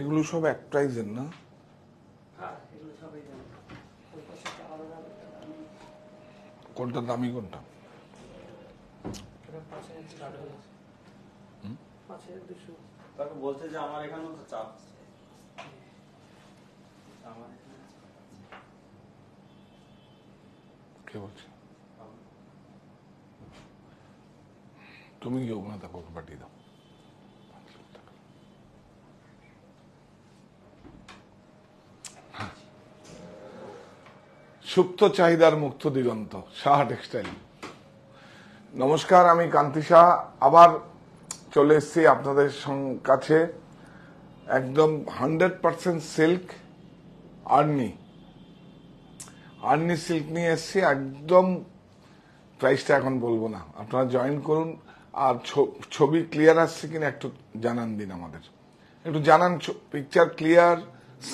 এগুলো সব একটাইজের না হ্যাঁ। কোনটা দামি কোনটা বলছে যে আমার এখানে তো চাপ বলছে তুমি কি ওখানে থাকো পাঠিয়ে দাও সুপ্ত চাহিদার মুক্ত দিগন্ত শাহ টেক্সটাইল নমস্কার আমি কান্তি শাহ আবার চলে এসেছি আপনাদের কাছে একদম হান্ড্রেড পার্সেন্ট সিল্ক আর্নি আর্নি সিল্ক নিয়ে এসেছি একদম প্রাইসটা এখন বলবো না আপনারা জয়েন করুন আর ছবি ক্লিয়ার আসছে কিনা একটু জানান দিন আমাদের একটু জানান পিকচার ক্লিয়ার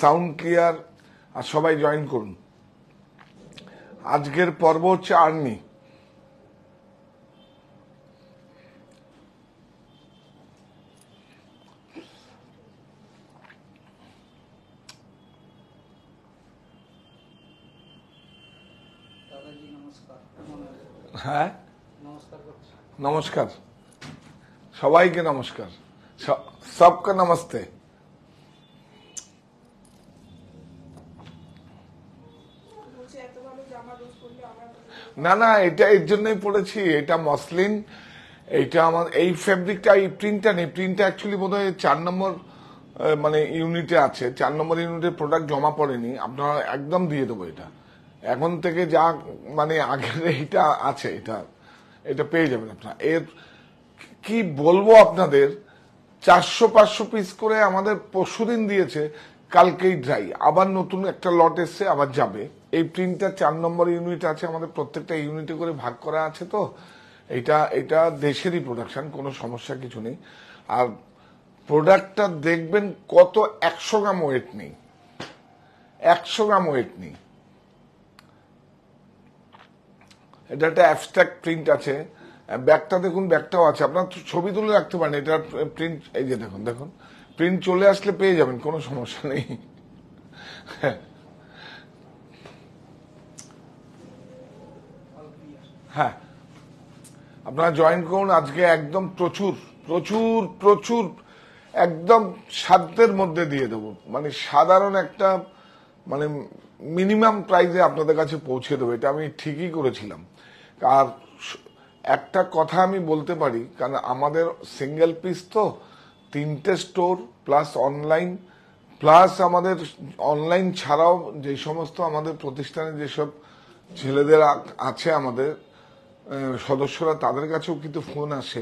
সাউন্ড ক্লিয়ার আর সবাই জয়েন করুন আজকের পর্ব হচ্ছে আর্মি হ্যাঁ নমস্কার সবাইকে নমস্কার সবকে নমস্তে না না এটা এর জন্যই পড়েছি এটা মসলিন এইটা আমার এই ফেব্রিকটা এই প্রিন্টটা নেই প্রিন্টটা অ্যাকচুয়ালি বোধ হয় চার নম্বর মানে ইউনিটে আছে চার নম্বর ইউনিটে প্রোডাক্ট জমা পড়েনি আপনারা একদম দিয়ে দেবো এটা এখন থেকে যা মানে আগের এইটা আছে এটা এটা পেয়ে যাবেন আপনারা এর কি বলবো আপনাদের চারশো পাঁচশো পিস করে আমাদের দিন দিয়েছে কালকেই ড্রাই আবার নতুন একটা লট এসছে আবার যাবে এই প্রিন্টার চার নম্বর ইউনিট আছে আমাদের প্রত্যেকটা ইউনিটে করে ভাগ করা আছে তো এটা এটা দেশেরই প্রোডাকশন কোনো সমস্যা কিছু নেই আর প্রোডাক্টটা দেখবেন কত একশো গ্রাম ওয়েট নেই একশো গ্রাম ওয়েট নেই এটা একটা অ্যাবস্ট্রাক্ট প্রিন্ট আছে ব্যাগটা দেখুন ব্যাগটাও আছে আপনার ছবি তুলে রাখতে পারেন এটার প্রিন্ট এই যে দেখুন দেখুন প্রিন্ট চলে আসলে পেয়ে যাবেন কোনো সমস্যা নেই হ্যাঁ হ্যাঁ আপনারা জয়েন করুন আজকে একদম প্রচুর প্রচুর প্রচুর একদম সাধ্যের মধ্যে দিয়ে দেবো মানে সাধারণ একটা মানে মিনিমাম প্রাইজে আপনাদের কাছে পৌঁছে দেবো এটা আমি ঠিকই করেছিলাম আর একটা কথা আমি বলতে পারি কারণ আমাদের সিঙ্গেল পিস তো তিনটে স্টোর প্লাস অনলাইন প্লাস আমাদের অনলাইন ছাড়াও যে সমস্ত আমাদের প্রতিষ্ঠানে যেসব ছেলেদের আছে আমাদের সদস্যরা তাদের কাছেও কিন্তু ফোন আসে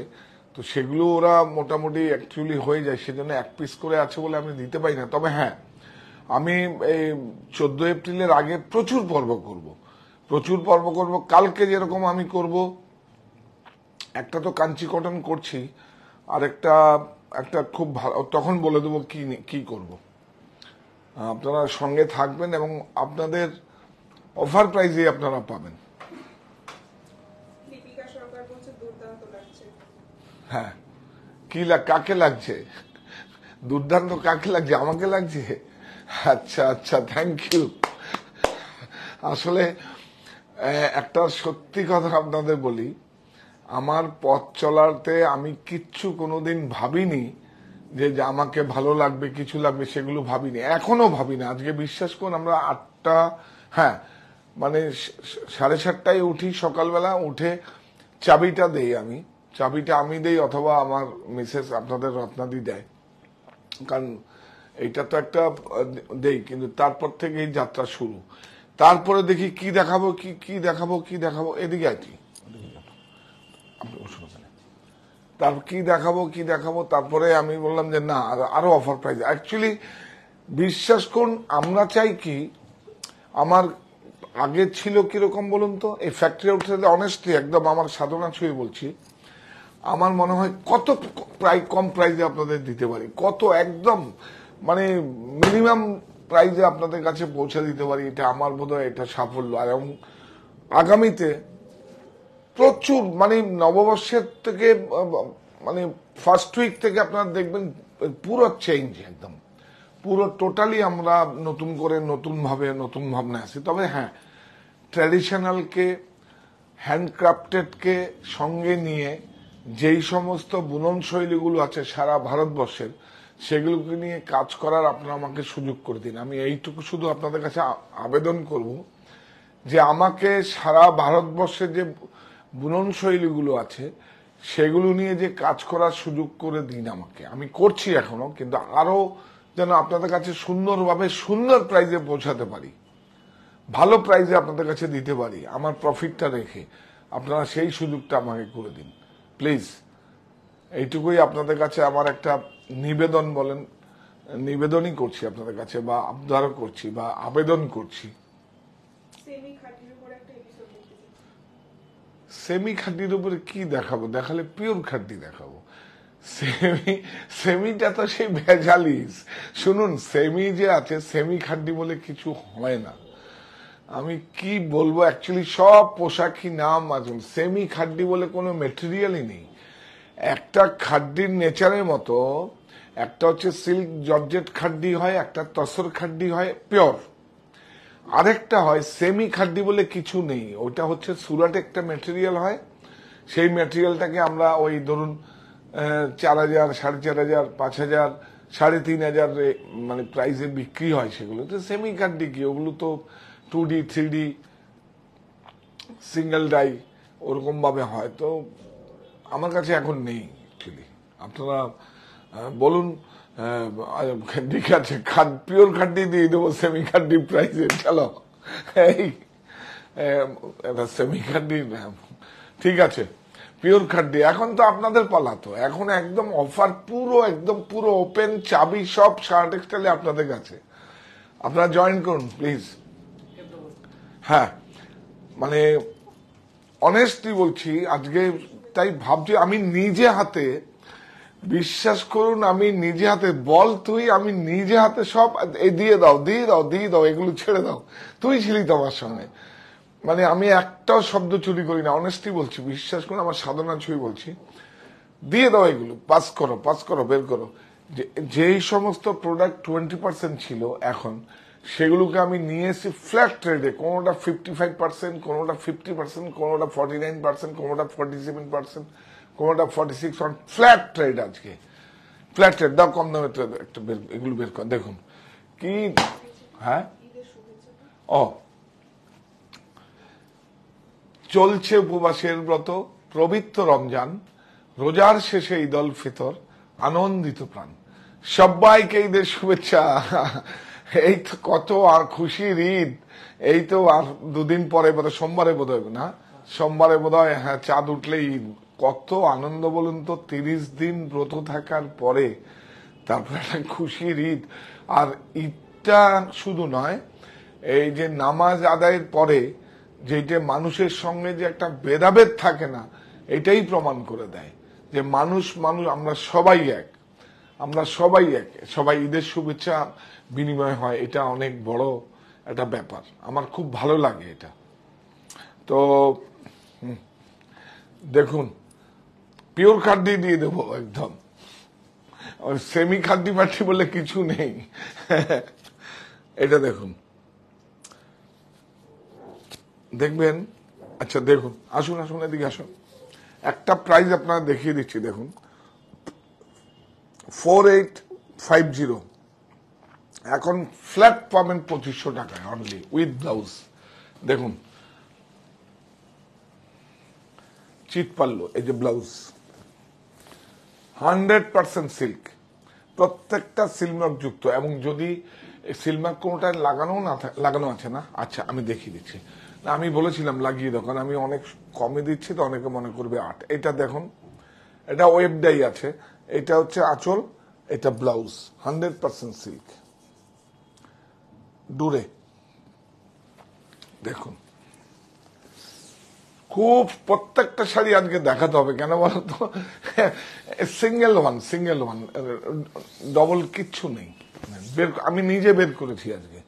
তো সেগুলো ওরা মোটামুটি অ্যাকচুয়ালি হয়ে যায় সেজন্য এক পিস করে আছে বলে আমি দিতে পারি না তবে হ্যাঁ আমি এই চোদ্দ এপ্রিলের আগে প্রচুর পর্ব করব। প্রচুর পর্ব করব কালকে যেরকম আমি করব একটা তো কাঞ্চি কটন করছি আর একটা একটা খুব ভালো তখন বলে দেবো কি কি করব আপনারা সঙ্গে থাকবেন এবং আপনাদের অফার প্রাইজে আপনারা পাবেন হ্যাঁ কি লাগ কাকে লাগছে দুর্দান্ত কাকে লাগছে আমাকে লাগছে আচ্ছা আচ্ছা থ্যাংক ইউ আসলে একটা সত্যি কথা আপনাদের বলি আমার পথ চলাতে আমি কিচ্ছু কোনোদিন ভাবিনি যে আমাকে ভালো লাগবে কিছু লাগবে সেগুলো ভাবিনি এখনো ভাবি না আজকে বিশ্বাস করুন আমরা আটটা হ্যাঁ মানে সাড়ে সাতটায় উঠি সকালবেলা উঠে চাবিটা দেই আমি চাবিটা আমি দেই অথবা আমার মিসেস আপনাদের রত্নাদি দেয় কারণ এটা তো একটা দেই কিন্তু তারপর থেকে এই যাত্রা শুরু তারপরে দেখি কি দেখাবো কি কি দেখাবো কি দেখাবো এদিকে আর কি তার কি দেখাবো কি দেখাবো তারপরে আমি বললাম যে না আরো অফার প্রাইস অ্যাকচুয়ালি বিশ্বাস করুন আমরা চাই কি আমার আগে ছিল কিরকম বলুন তো এই ফ্যাক্টরি আউটসাইড অনেস্টলি একদম আমার সাধনা ছুঁয়ে বলছি আমার মনে হয় কত প্রায় কম প্রাইজে আপনাদের দিতে পারি কত একদম মানে মিনিমাম প্রাইজে আপনাদের কাছে পৌঁছে দিতে পারি এটা আমার বোধ হয় এটা সাফল্য আর এবং আগামীতে প্রচুর মানে নববর্ষের থেকে মানে ফার্স্ট উইক থেকে আপনারা দেখবেন পুরো চেঞ্জ একদম পুরো টোটালি আমরা নতুন করে নতুনভাবে নতুন ভাবনা আসি তবে হ্যাঁ ট্র্যাডিশনালকে হ্যান্ডক্রাফটেডকে সঙ্গে নিয়ে যেই সমস্ত বুনন শৈলীগুলো আছে সারা ভারতবর্ষের সেগুলোকে নিয়ে কাজ করার আপনারা আমাকে সুযোগ করে দিন আমি এইটুকু শুধু আপনাদের কাছে আবেদন করব যে আমাকে সারা ভারতবর্ষে যে বুনন শৈলীগুলো আছে সেগুলো নিয়ে যে কাজ করার সুযোগ করে দিন আমাকে আমি করছি এখনো কিন্তু আরও যেন আপনাদের কাছে সুন্দরভাবে সুন্দর প্রাইজে পৌঁছাতে পারি ভালো প্রাইজে আপনাদের কাছে দিতে পারি আমার প্রফিটটা রেখে আপনারা সেই সুযোগটা আমাকে করে দিন প্লিজ এইটুকুই আপনাদের কাছে আমার একটা নিবেদন বলেন নিবেদনই করছি আপনাদের কাছে বা আবদারও করছি বা আবেদন করছি সেমি খাটির উপরে কি দেখাবো দেখালে পিওর খাটি দেখাবো সেমি সেমিটা তো সেই ভেজালিস শুনুন সেমি যে আছে সেমি খাটি বলে কিছু হয় না আমি কি বলবো অ্যাকচুয়ালি সব পোশাকি নাম আছে সেমি খাড্ডি বলে কোনো মেটেরিয়ালই নেই একটা খাড্ডির নেচারের মতো একটা হচ্ছে সিল্ক জর্জেট খাড্ডি হয় একটা তসর খাড্ডি হয় পিওর আরেকটা হয় সেমি খাড্ডি বলে কিছু নেই ওটা হচ্ছে সুরাট একটা মেটেরিয়াল হয় সেই মেটেরিয়ালটাকে আমরা ওই ধরুন চার হাজার সাড়ে চার হাজার পাঁচ হাজার সাড়ে তিন হাজার মানে প্রাইসে বিক্রি হয় সেগুলো তো সেমি খাড্ডি কি ওগুলো তো two D three D single dye ওরকমভাবে হয় তো আমার কাছে এখন নেই অ্যাকচুয়ালি আপনারা বলুন ঠিক আছে খাদ পিওর খাড্ডি দিয়ে দেবো সেমি খাড্ডি প্রাইসে চলো এই এটা সেমি খাড্ডি ঠিক আছে পিওর খাড্ডি এখন তো আপনাদের পালাতো এখন একদম অফার পুরো একদম পুরো ওপেন চাবি সব সারা টেক্সটাইলে আপনাদের কাছে আপনারা জয়েন করুন প্লিজ হ্যাঁ মানে অনেস্টলি বলছি আজকে তাই ভাবছি আমি নিজে হাতে বিশ্বাস করুন আমি নিজে হাতে বল তুই আমি নিজে হাতে সব দিয়ে দাও দিয়ে দাও দিয়ে দাও এগুলো ছেড়ে দাও তুই ছিলি তো আমার সঙ্গে মানে আমি একটাও শব্দ চুরি করি না অনেস্টলি বলছি বিশ্বাস করুন আমার সাধনা ছুঁই বলছি দিয়ে দাও এগুলো পাস করো পাস করো বের করো যেই সমস্ত প্রোডাক্ট টোয়েন্টি পার্সেন্ট ছিল এখন সেগুলোকে আমি নিয়ে এসেছি ফ্ল্যাট ট্রেডে কোনোটা ফিফটি ফাইভ পার্সেন্ট কোনোটা ফিফটি পার্সেন্ট কোনোটা ফর্টি নাইন পার্সেন্ট কোনোটা ফর্টি সেভেন পার্সেন্ট কোনোটা forty six on flat trade আজকে ফ্ল্যাট ট্রেড দাও কম দামে একটা বের এগুলো বের কর দেখুন কি হ্যাঁ ও চলছে উপবাসের ব্রত পবিত্র রমজান রোজার শেষে ঈদল ফিতর আনন্দিত প্রাণ সবাইকে ঈদের শুভেচ্ছা এই তো কত আর খুশির ঈদ এই তো আর দুদিন পরে বোধ সোমবারে বোধ হয় না সোমবারে বোধ হয় হ্যাঁ চাঁদ উঠলে ঈদ কত আনন্দ বলুন তো তিরিশ দিন ব্রত থাকার পরে তারপরে একটা খুশির ঈদ আর ঈদটা শুধু নয় এই যে নামাজ আদায়ের পরে যে মানুষের সঙ্গে যে একটা ভেদাভেদ থাকে না এটাই প্রমাণ করে দেয় যে মানুষ মানুষ আমরা সবাই এক আমরা সবাই এক সবাই ঈদের শুভেচ্ছা বিনিময় হয় এটা অনেক বড় একটা ব্যাপার আমার খুব ভালো লাগে এটা তো দেখুন পিওর খাদ্যি দিয়ে দেব একদম সেমি খাদ্যি পাঠি বলে কিছু নেই এটা দেখুন দেখবেন আচ্ছা দেখুন আসুন আসুন এদিকে আসুন একটা প্রাইজ আপনারা দেখিয়ে দিচ্ছি দেখুন ফোর এইট ফাইভ জিরো এখন ফ্ল্যাট পাবেন পঁচিশশো টাকায় অনলি উইথ ব্লাউজ দেখুন চিট পারলো এই যে ব্লাউজ হান্ড্রেড পার্সেন্ট সিল্ক প্রত্যেকটা সিলমার্ক যুক্ত এবং যদি সিলমার্ক কোনোটা লাগানো না লাগানো আছে না আচ্ছা আমি দেখিয়ে দিচ্ছি আমি বলেছিলাম লাগিয়ে দোকান আমি অনেক কমে দিচ্ছি তো অনেকে মনে করবে আট এটা দেখুন এটা ওয়েবডাই আছে এটা হচ্ছে আঁচল এটা ব্লাউজ হান্ড্রেড পার্সেন্ট সিল্ক দূরে দেখুন খুব প্রত্যেকটা শাড়ি আজকে দেখাতে হবে কেন বলতো single one single one double কিচ্ছু নেই বের আমি নিজে বের করেছি আজকে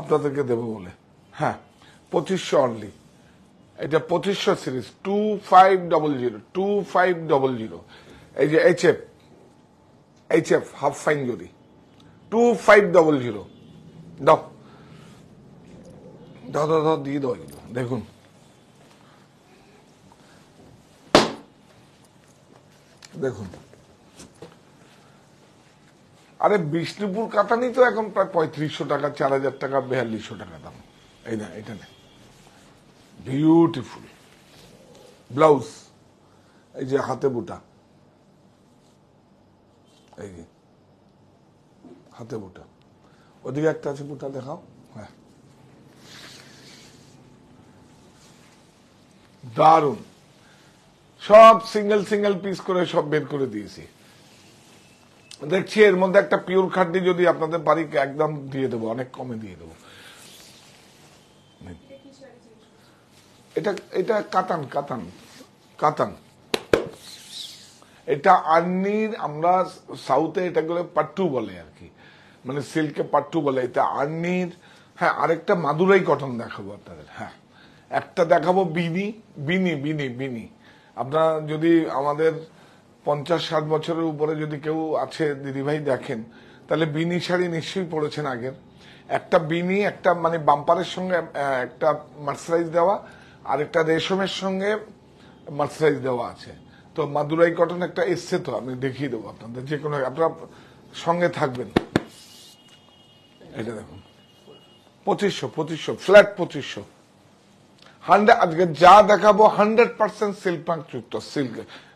আপনাদেরকে দেব বলে হ্যাঁ পঁচিশশো অনলি এটা পঁচিশশো series two five double zero two five double zero এই যে H F H F half fine zari two five double zero দাও দাও দাও দাও দিয়ে দাও এগুলো দেখুন দেখুন আরে বিষ্ণুপুর কাতানি তো এখন প্রায় পঁয়ত্রিশশো টাকা চার হাজার টাকা বেয়াল্লিশশো টাকা দাম এই না এটা না বিউটিফুল ব্লাউজ এই যে হাতে বুটা এই যে হাতে বুটা ওদিকে একটা আছে পুটা দেখাও হ্যাঁ দারুন সব সিঙ্গেল সিঙ্গেল পিস করে সব বের করে দিয়েছি দেখছি এর মধ্যে একটা পিওর খাড্ডি যদি আপনাদের বাড়ি একদম দিয়ে দেবো অনেক কমে দিয়ে দেবো এটা এটা কাতান কাতান কাতান এটা আর্নির আমরা সাউথে এটাগুলো পাট্টু বলে আর কি মানে সিল্কে পাট্টু বলে এটা আর্নির হ্যাঁ আরেকটা মাদুরাই কটন দেখাবো আপনাদের হ্যাঁ একটা দেখাবো বিনি বিনি বিনি বিনি আপনারা যদি আমাদের পঞ্চাশ ষাট বছরের উপরে যদি কেউ আছে দিদিভাই দেখেন তাহলে বিনি শাড়ি নিশ্চয়ই পড়েছেন আগের একটা বিনি একটা মানে বাম্পারের সঙ্গে একটা মার্সারাইজ দেওয়া আর একটা রেশমের সঙ্গে মার্সারাইজ দেওয়া আছে তো মাদুরাই কটন একটা এসছে তো আমি দেখিয়ে দেবো আপনাদের যে কোনো আপনারা সঙ্গে থাকবেন এটা দেখুন পঁচিশশো পঁচিশশো ফ্ল্যাট পঁচিশশো হান্ড্রেড আজকে যা দেখাবো হান্ড্রেড পার্সেন্ট সিল্পাক যুক্ত সিল্ক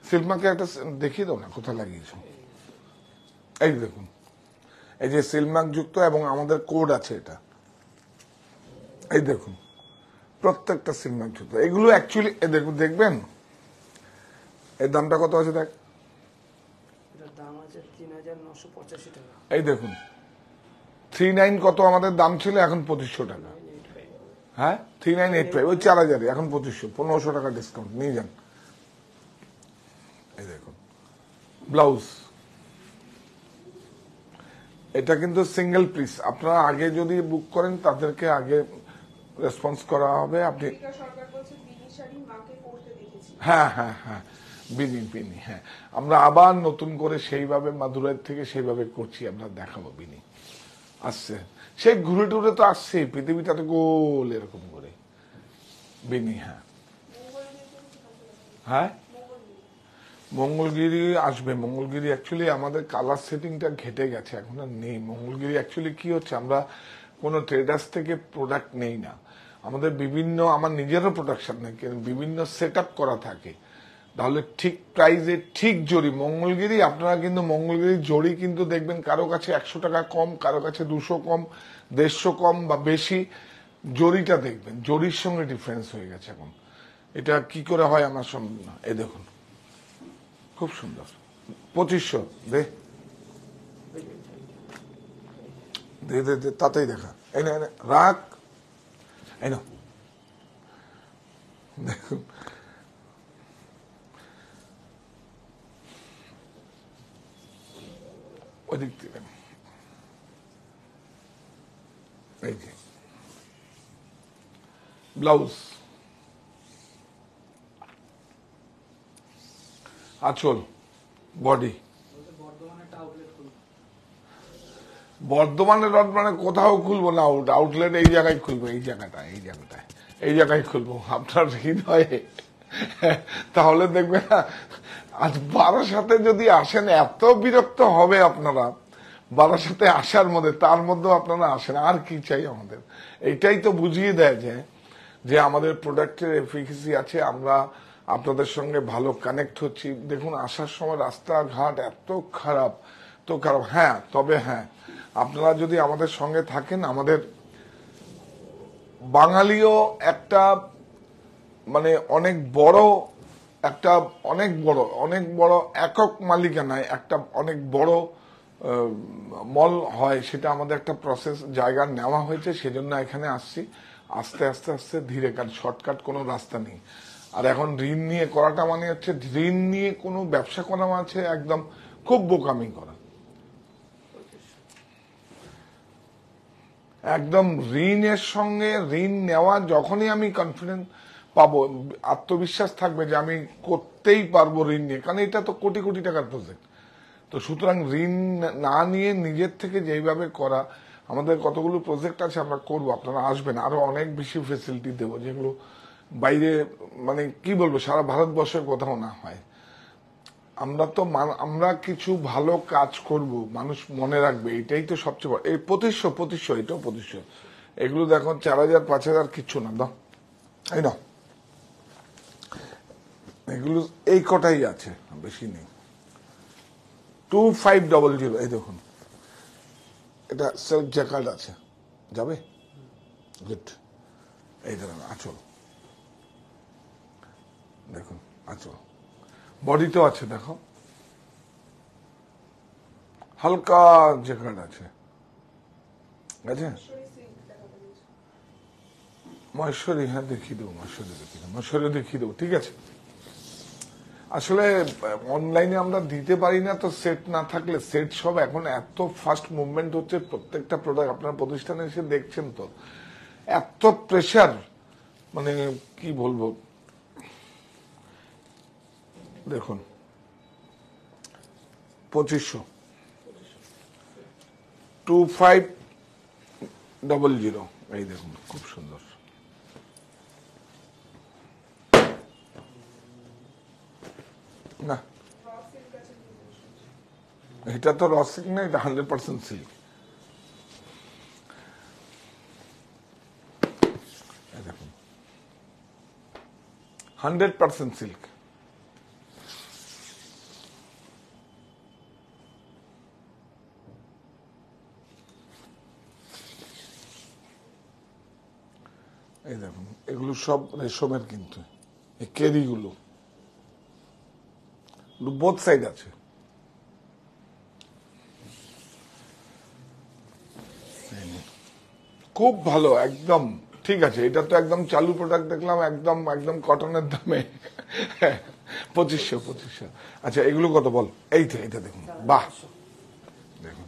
সিল্পাকে একটা দেখিয়ে দাও না কোথায় লাগিয়েছো এই দেখুন এই যে সিলমার্ক যুক্ত এবং আমাদের কোড আছে এটা এই দেখুন প্রত্যেকটা সিলমার্ক যুক্ত এগুলো অ্যাকচুয়ালি দেখুন দেখবেন এর দামটা কত আছে দেখ এই দেখুন থ্রি নাইন কত আমাদের দাম ছিল এখন পঁচিশশো টাকা হ্যাঁ থ্রি নাইন এইট ফাইভ ওই চার হাজারে এখন পঁচিশশো পনেরোশো টাকা ডিসকাউন্ট নিয়ে যান এই দেখুন ব্লাউজ এটা কিন্তু সিঙ্গেল পিস আপনারা আগে যদি বুক করেন তাদেরকে আগে রেসপন্স করা হবে আপনি হ্যাঁ হ্যাঁ হ্যাঁ বিনি বিনি হ্যাঁ আমরা আবার নতুন করে সেইভাবে মাদুরাইয়ের থেকে সেইভাবে করছি আমরা দেখাবো বিনি আসছে সে ঘুরে টুরে তো আসছে পৃথিবীটা তো গোল এরকম করে বেনিহা হ্যাঁ মঙ্গলগিরি আসবে মঙ্গলগিরি অ্যাকচুয়ালি আমাদের কালার সেটিংটা ঘেটে গেছে এখন আর নেই মঙ্গলগিরি অ্যাকচুয়ালি কি হচ্ছে আমরা কোনো ট্রেডার্স থেকে প্রোডাক্ট নেই না আমাদের বিভিন্ন আমার নিজেরও প্রোডাকশন নেই বিভিন্ন সেট করা থাকে তাহলে ঠিক প্রাইজে ঠিক জড়ি মঙ্গলগিরি আপনারা কিন্তু মঙ্গলগিরি জড়ি কিন্তু দেখবেন কারো কাছে একশো টাকা কম কারো কাছে দুশো কম দেড়শো কম বা বেশি জড়িটা দেখবেন জড়ির সঙ্গে ডিফারেন্স হয়ে গেছে এখন এটা কি করে হয় আমার সম্ভব না এ দেখুন খুব সুন্দর পঁচিশশো দে দে দে দে তাতেই দেখা এনে এনে রাখ এনে দেখুন ওদিক এই যে ব্লাউজ আচল বডি বর্ধমানে রড মানে কোথাও খুলবো না আউট আউটলেট এই জায়গায় খুলবো এই জায়গাটায় এই জায়গাটায় এই জায়গায় খুলবো আপনার হৃদয়ে তাহলে দেখবে না আজ সাথে যদি আসেন এত বিরক্ত হবে আপনারা সাথে আসার মধ্যে তার মধ্যেও আপনারা আসেন আর কি চাই আমাদের এটাই তো বুঝিয়ে দেয় যে যে আমাদের প্রোডাক্টের এফিকেসি আছে আমরা আপনাদের সঙ্গে ভালো কানেক্ট হচ্ছি দেখুন আসার সময় রাস্তাঘাট এত খারাপ তো খারাপ হ্যাঁ তবে হ্যাঁ আপনারা যদি আমাদের সঙ্গে থাকেন আমাদের বাঙালিও একটা মানে অনেক বড় একটা অনেক বড় অনেক বড় একক মালিকানায় একটা অনেক বড় মল হয় সেটা আমাদের একটা প্রসেস জায়গা নেওয়া হয়েছে সেজন্য এখানে আসছি আস্তে আস্তে আস্তে ধীরে কাজ শর্টকাট কোনো রাস্তা নেই আর এখন ঋণ নিয়ে করাটা মানে হচ্ছে ঋণ নিয়ে কোনো ব্যবসা করা আছে একদম খুব বোকামি করা একদম ঋণের সঙ্গে ঋণ নেওয়া যখনই আমি কনফিডেন্স পাবো আত্মবিশ্বাস থাকবে যে আমি করতেই পারবো ঋণ নিয়ে কারণ এটা তো কোটি কোটি টাকার প্রজেক্ট তো সুতরাং ঋণ না নিয়ে নিজের থেকে যেইভাবে করা আমাদের কতগুলো প্রজেক্ট আছে আমরা করবো আপনারা আসবেন আরো অনেক বেশি ফেসিলিটি দেবো যেগুলো বাইরে মানে কি বলবো সারা ভারতবর্ষের কোথাও না হয় আমরা তো আমরা কিছু ভালো কাজ করব মানুষ মনে রাখবে এটাই তো সবচেয়ে বড় এই প্রতিশ্রয় প্রতিশ্রয় এটাও প্রতিশ্রয় এগুলো দেখো চার হাজার পাঁচ হাজার কিচ্ছু না দাও এই না এগুলো এই কটাই আছে বেশি নেই টু ফাইভ ডবল জিরো এই দেখুন এটা সেলফ জ্যাকার্ড আছে যাবে গুড এই ধরেন আচল দেখুন আচল বডিতেও আছে দেখো হালকা জ্যাকার্ড আছে আছে মহেশ্বরী হ্যাঁ দেখিয়ে দেবো মহেশ্বরী দেখিয়ে দেবো মহেশ্বরী দেখিয়ে দেবো ঠিক আছে আসলে অনলাইনে আমরা দিতে পারি না তো সেট না থাকলে সেট সব এখন এত ফাস্ট মুভমেন্ট হচ্ছে প্রত্যেকটা প্রোডাক্ট আপনার প্রতিষ্ঠানে এসে দেখছেন তো এত প্রেশার মানে কি বলবো দেখুন পঁচিশশো টু ফাইভ ডবল জিরো এই দেখুন খুব সুন্দর না এটা তো রসিক সিল্ক না এটা হান্ড্রেড পার্সেন্ট সিল্ক দেখুন হান্ড্রেড পার্সেন্ট সিল্ক এই দেখুন এগুলো সব রেশমের কিন্তু এই কেরিগুলো বোথ সাইড আছে খুব ভালো একদম ঠিক আছে এটা তো একদম চালু প্রোডাক্ট দেখলাম একদম একদম কটনের দামে পঁচিশশো পঁচিশশো আচ্ছা এগুলো কত বল এই তো এইটা দেখুন বাহ দেখুন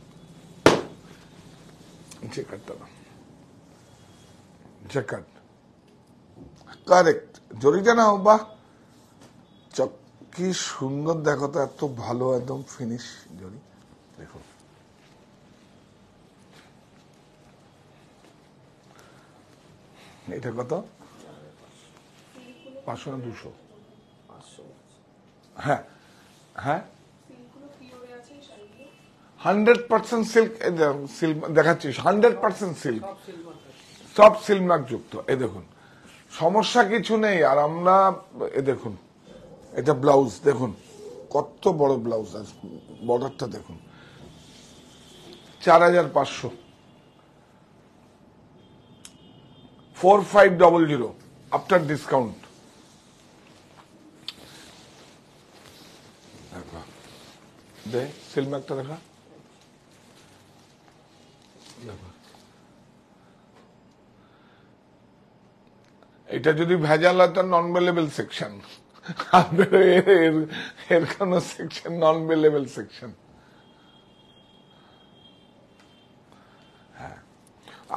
যে না কারেক্ট জরিটা নাও বাহ কি সুন্দর দেখো তো এত ভালো একদম ফিনিশ জরি দেখো এটা কত পাঁচশো না দুশো হ্যাঁ হ্যাঁ হান্ড্রেড পার্সেন্ট সিল্ক দেখাচ্ছি হান্ড্রেড পার্সেন্ট সিল্ক সব সিল্ক যুক্ত এ দেখুন সমস্যা কিছু নেই আর আমরা এ দেখুন এটা ব্লাউজ দেখুন কত বড় ব্লাউজ আছে বর্ডারটা দেখুন চার হাজার পাঁচশো four five double zero after discount দে দেখা এটা যদি ভেজাল হয় তো নন ভেলেবেল সেকশন আপনার এর এর সেকশন নন সেকশন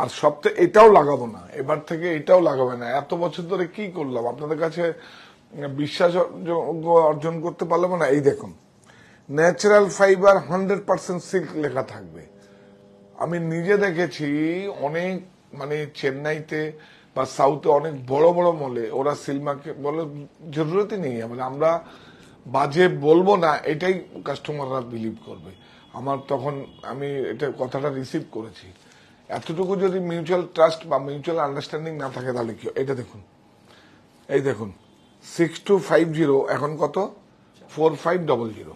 আর এটাও লাগাবো না এবার থেকে এটাও লাগাবে না এত বছর ধরে কি করলাম আপনাদের কাছে বিশ্বাস অর্জন করতে পারলাম না এই দেখুন natural fibre hundred percent silk লেখা থাকবে আমি নিজে দেখেছি অনেক মানে চেন্নাইতে বা সাউথে অনেক বড় বড় মলে ওরা সিলমাকে বলে জরুরতই নেই মানে আমরা বাজে বলবো না এটাই কাস্টমাররা বিলিভ করবে আমার তখন আমি এটা কথাটা রিসিভ করেছি এতটুকু যদি মিউচুয়াল ট্রাস্ট বা মিউচুয়াল আন্ডারস্ট্যান্ডিং না থাকে তাহলে কি এটা দেখুন এই দেখুন সিক্স টু ফাইভ জিরো এখন কত ফোর ফাইভ ডবল জিরো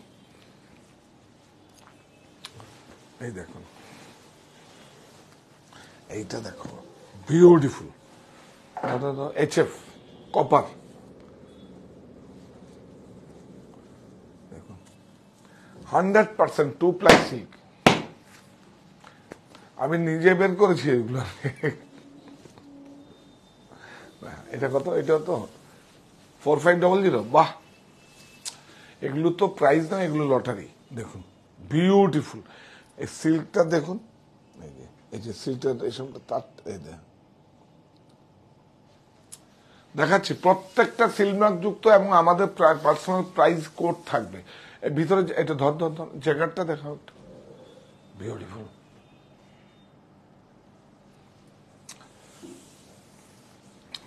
এই দেখুন এইটা দেখো beautiful HF copper hundred percent two plus আমি নিজে বের করেছি এগুলো এটা কত এটা তো ফোর ফাইভ ডবল জিরো বাহ এগুলো তো প্রাইস না এগুলো লটারি দেখুন বিউটিফুল এই সিল্কটা দেখুন এই যে সিল্কটা এই সময়টা তার দেখাচ্ছি প্রত্যেকটা সিলমার্ক যুক্ত এবং আমাদের পার্সোনাল প্রাইজ কোড থাকবে ভিতরে এটা ধর ধর ধর জ্যাকেটটা দেখাও বিউটিফুল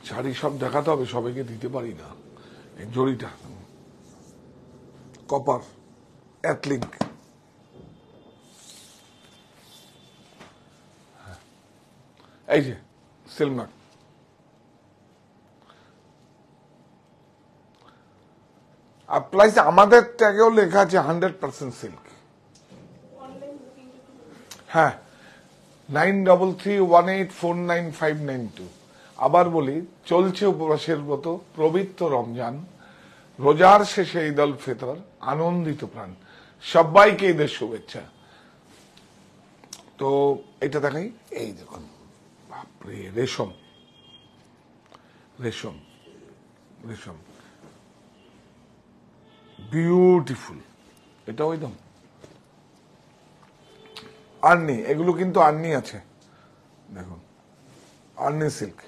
শাড়ি সব দেখাতে হবে সবাইকে দিতে পারি না এই জড়িটা কপার অ্যাথলিক এই যে সিলমার্ক আর প্লাস আমাদের ট্যাগেও লেখা আছে হান্ড্রেড পার্সেন্ট সিল্ক হ্যাঁ nine double three one eight four nine five nine two আবার বলি চলছে উপবাসের মতো পবিত্র রমজান রোজার শেষে ঈদ অল ফিতর আনন্দিত প্রাণ সবাইকে ঈদের শুভেচ্ছা তো এটা দেখাই এই দেখুন বাপরে রেশম রেশম রেশম বিউটিফুল এটাও একদম আর্নি এগুলো কিন্তু আর্নি আছে দেখুন আর্নি সিল্ক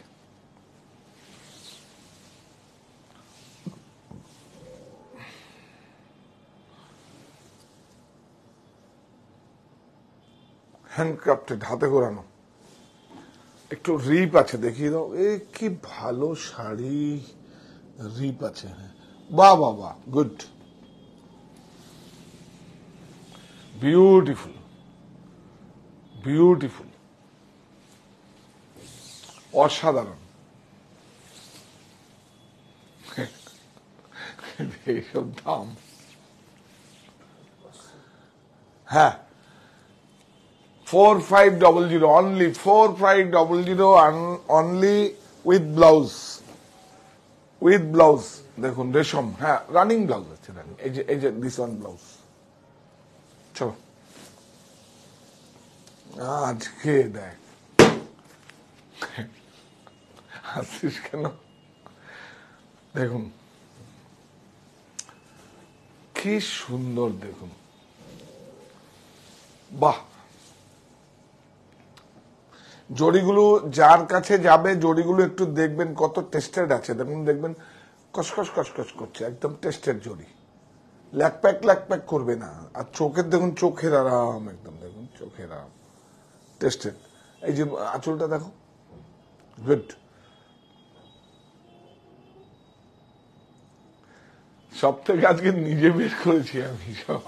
হ্যান্ডক্রাফটেড হাতে ঘোরানো একটু রিপ আছে দেখিয়ে দাও এ কি ভালো শাড়ি রিপ আছে বা বা বা গুড Beautiful. Beautiful. অসাধারণ এইসব দাম হ্যাঁ four five double zero only four five double zero only with blouse with blouse দেখুন রেশম হ্যাঁ রানিং ব্লাউজ আছে রানিং এই যে এই যে দিস ওয়ান ব্লাউজ চলো আজকে দেখ কেন দেখুন কি সুন্দর দেখুন বাহ জড়িগুলো যার কাছে যাবে জড়িগুলো একটু দেখবেন কত টেস্টেড আছে দেখুন দেখবেন কসকস কসকস করছে একদম টেস্টেড জড়ি ল্যাকপ্যাক ল্যাকপ্যাক করবে না আর চোখের দেখুন চোখের আরাম একদম দেখুন চোখের আরাম টেস্টেড এই যে আঁচলটা দেখো গুড সব থেকে আজকে নিজে বের করেছি আমি সব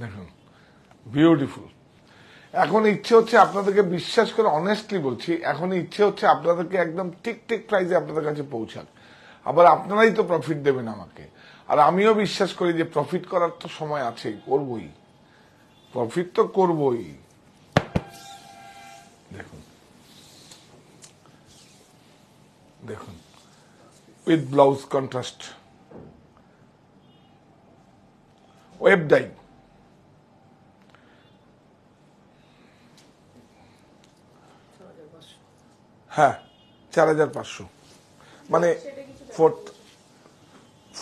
দেখুন বিউটিফুল এখন ইচ্ছে হচ্ছে আপনাদেরকে বিশ্বাস করে অনেস্টলি বলছি এখন ইচ্ছে হচ্ছে আপনাদেরকে একদম ঠিক ঠিক প্রাইজে আপনাদের কাছে পৌঁছাক আবার আপনারাই তো প্রফিট দেবেন আমাকে আর আমিও বিশ্বাস করি যে প্রফিট করার তো সময় আছে করবই প্রফিট তো করবই দেখুন দেখুন with blouse contrast weave dye হ্যাঁ চার হাজার পাঁচশো মানে fourth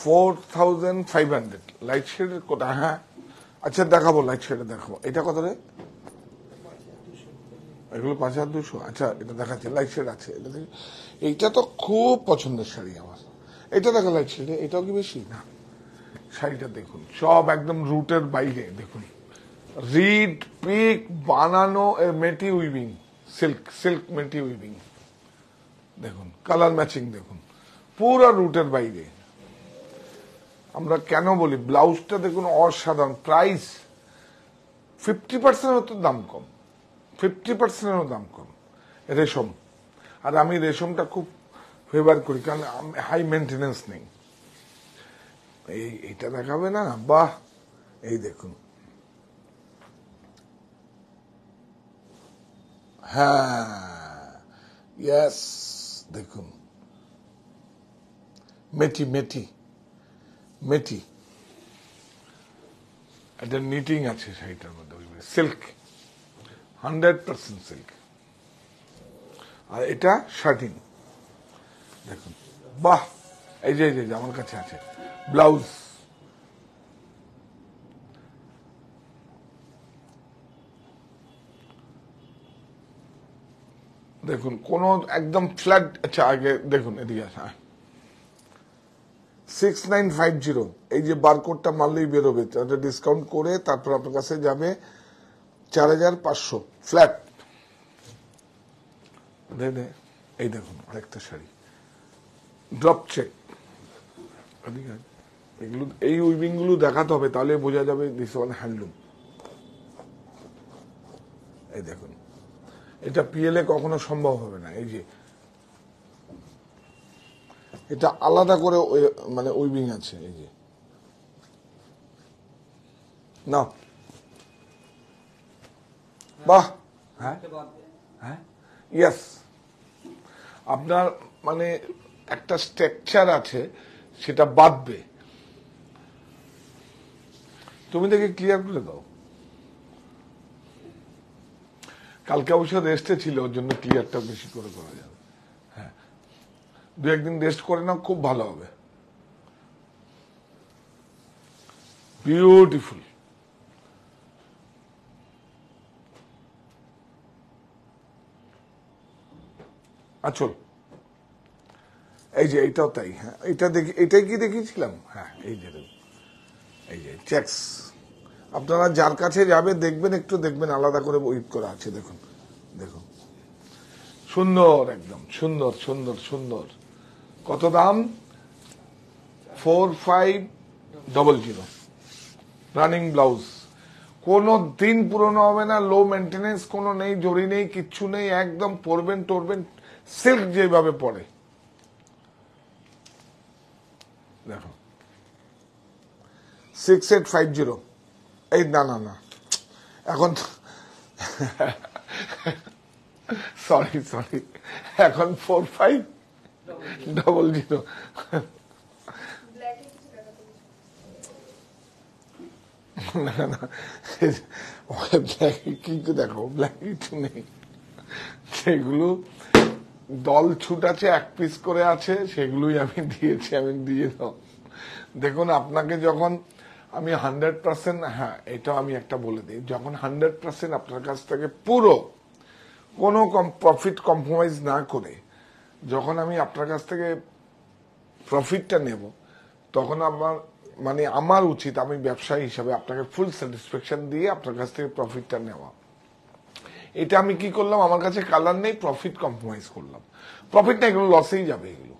four thousand five hundred light শেডের কোটা হ্যাঁ আচ্ছা দেখাবো লাইট শেডে দেখাবো এটা কত রে এগুলো পাঁচ হাজার দুশো আচ্ছা এটা দেখাচ্ছে লাইট শেড আছে এটা এইটা তো খুব পছন্দের শাড়ি আমার এটা দেখো লাইট শেডে এটাও কি বেশি না শাড়িটা দেখুন সব একদম রুটের বাইরে দেখুন রিড পিক বানানো matty weaving silk silk matty weaving দেখুন কালার ম্যাচিং দেখুন পুরো রুটের বাইরে আমরা কেন বলি ব্লাউজটা দেখুন অসাধারণ প্রাইস ফিফটি পার্সেন্টের তো দাম কম ফিফটি পার্সেন্টেরও দাম কম রেশম আর আমি রেশমটা খুব ফেভার করি কারণ হাই মেনটেনেন্স নেই এই এটা দেখাবে না বাহ এই দেখুন হ্যাঁ ইয়াস দেখুন মেটি মেটি মেটি একটা নিটিং আছে শাড়িটার মধ্যে সিল্ক হান্ড্রেড পার্সেন্ট সিল্ক আর এটা স্বাধীন দেখুন বাহ এই যে যে আমার কাছে আছে ব্লাউজ দেখুন কোন একদম ফ্ল্যাট আচ্ছা আগে দেখুন এদিকে আসা সিক্স নাইন ফাইভ জিরো এই যে বারকোডটা মারলেই বেরোবে এটা ডিসকাউন্ট করে তারপর আপনার কাছে যাবে চার হাজার পাঁচশো ফ্ল্যাট এই দেখুন আরেকটা শাড়ি ড্রপ চেক এগুলো এই উইভিংগুলো দেখাতে হবে তাহলে বোঝা যাবে দিস হ্যান্ডলুম এই দেখুন এটা পিএলএ কখনো সম্ভব হবে না এই যে এটা আলাদা করে মানে উইভিং আছে এই যে না বাহ হ্যাঁ ইয়াস হ্যাঁ? আপনার মানে একটা স্ট্রাকচার আছে সেটা বাদবে তুমি দেখে ক্লিয়ার করে দাও কালকে অবশ্য রেস্টে ছিল ওর জন্য ক্লিয়ারটা বেশি করে করা যাবে দু একদিন রেস্ট করে নাও খুব ভালো হবে বিউটিফুল আচল এই যে এইটাও তাই হ্যাঁ এটা দেখি এটাই কি দেখিয়েছিলাম হ্যাঁ এই যে এই যে চেক্স আপনারা যার কাছে যাবে দেখবেন একটু দেখবেন আলাদা করে ওয়েট করা আছে দেখুন দেখুন সুন্দর একদম সুন্দর সুন্দর সুন্দর কত দাম four five double zero running blouse কোনো দিন পুরনো হবে না লো মেনটেন্স কোনো নেই জড়ি নেই কিচ্ছু নেই একদম পরবেন টরবেন সিল্ক যেভাবে পরে দেখো সিক্স এইট ফাইভ জিরো এই না না না এখন সরি সরি এখন ফোর ফাইভ ডবল জিরো কিন্তু দেখো ব্ল্যাক কিছু নেই সেগুলো দল ছুট আছে এক পিস করে আছে সেগুলোই আমি দিয়েছি আমি দিয়ে দাও দেখুন আপনাকে যখন আমি হান্ড্রেড পার্সেন্ট হ্যাঁ এটা আমি একটা বলে দিই যখন হান্ড্রেড পার্সেন্ট আপনার কাছ থেকে পুরো কোনো প্রফিট কম্প্রোমাইজ না করে যখন আমি আপনার কাছ থেকে প্রফিটটা নেব তখন আমার মানে আমার উচিত আমি ব্যবসায়ী হিসাবে আপনাকে ফুল স্যাটিসফ্যাকশন দিয়ে আপনার কাছ থেকে প্রফিটটা নেওয়া এটা আমি কি করলাম আমার কাছে কালার নেই প্রফিট কম্প্রোমাইজ করলাম প্রফিট না এগুলো লসেই যাবে এগুলো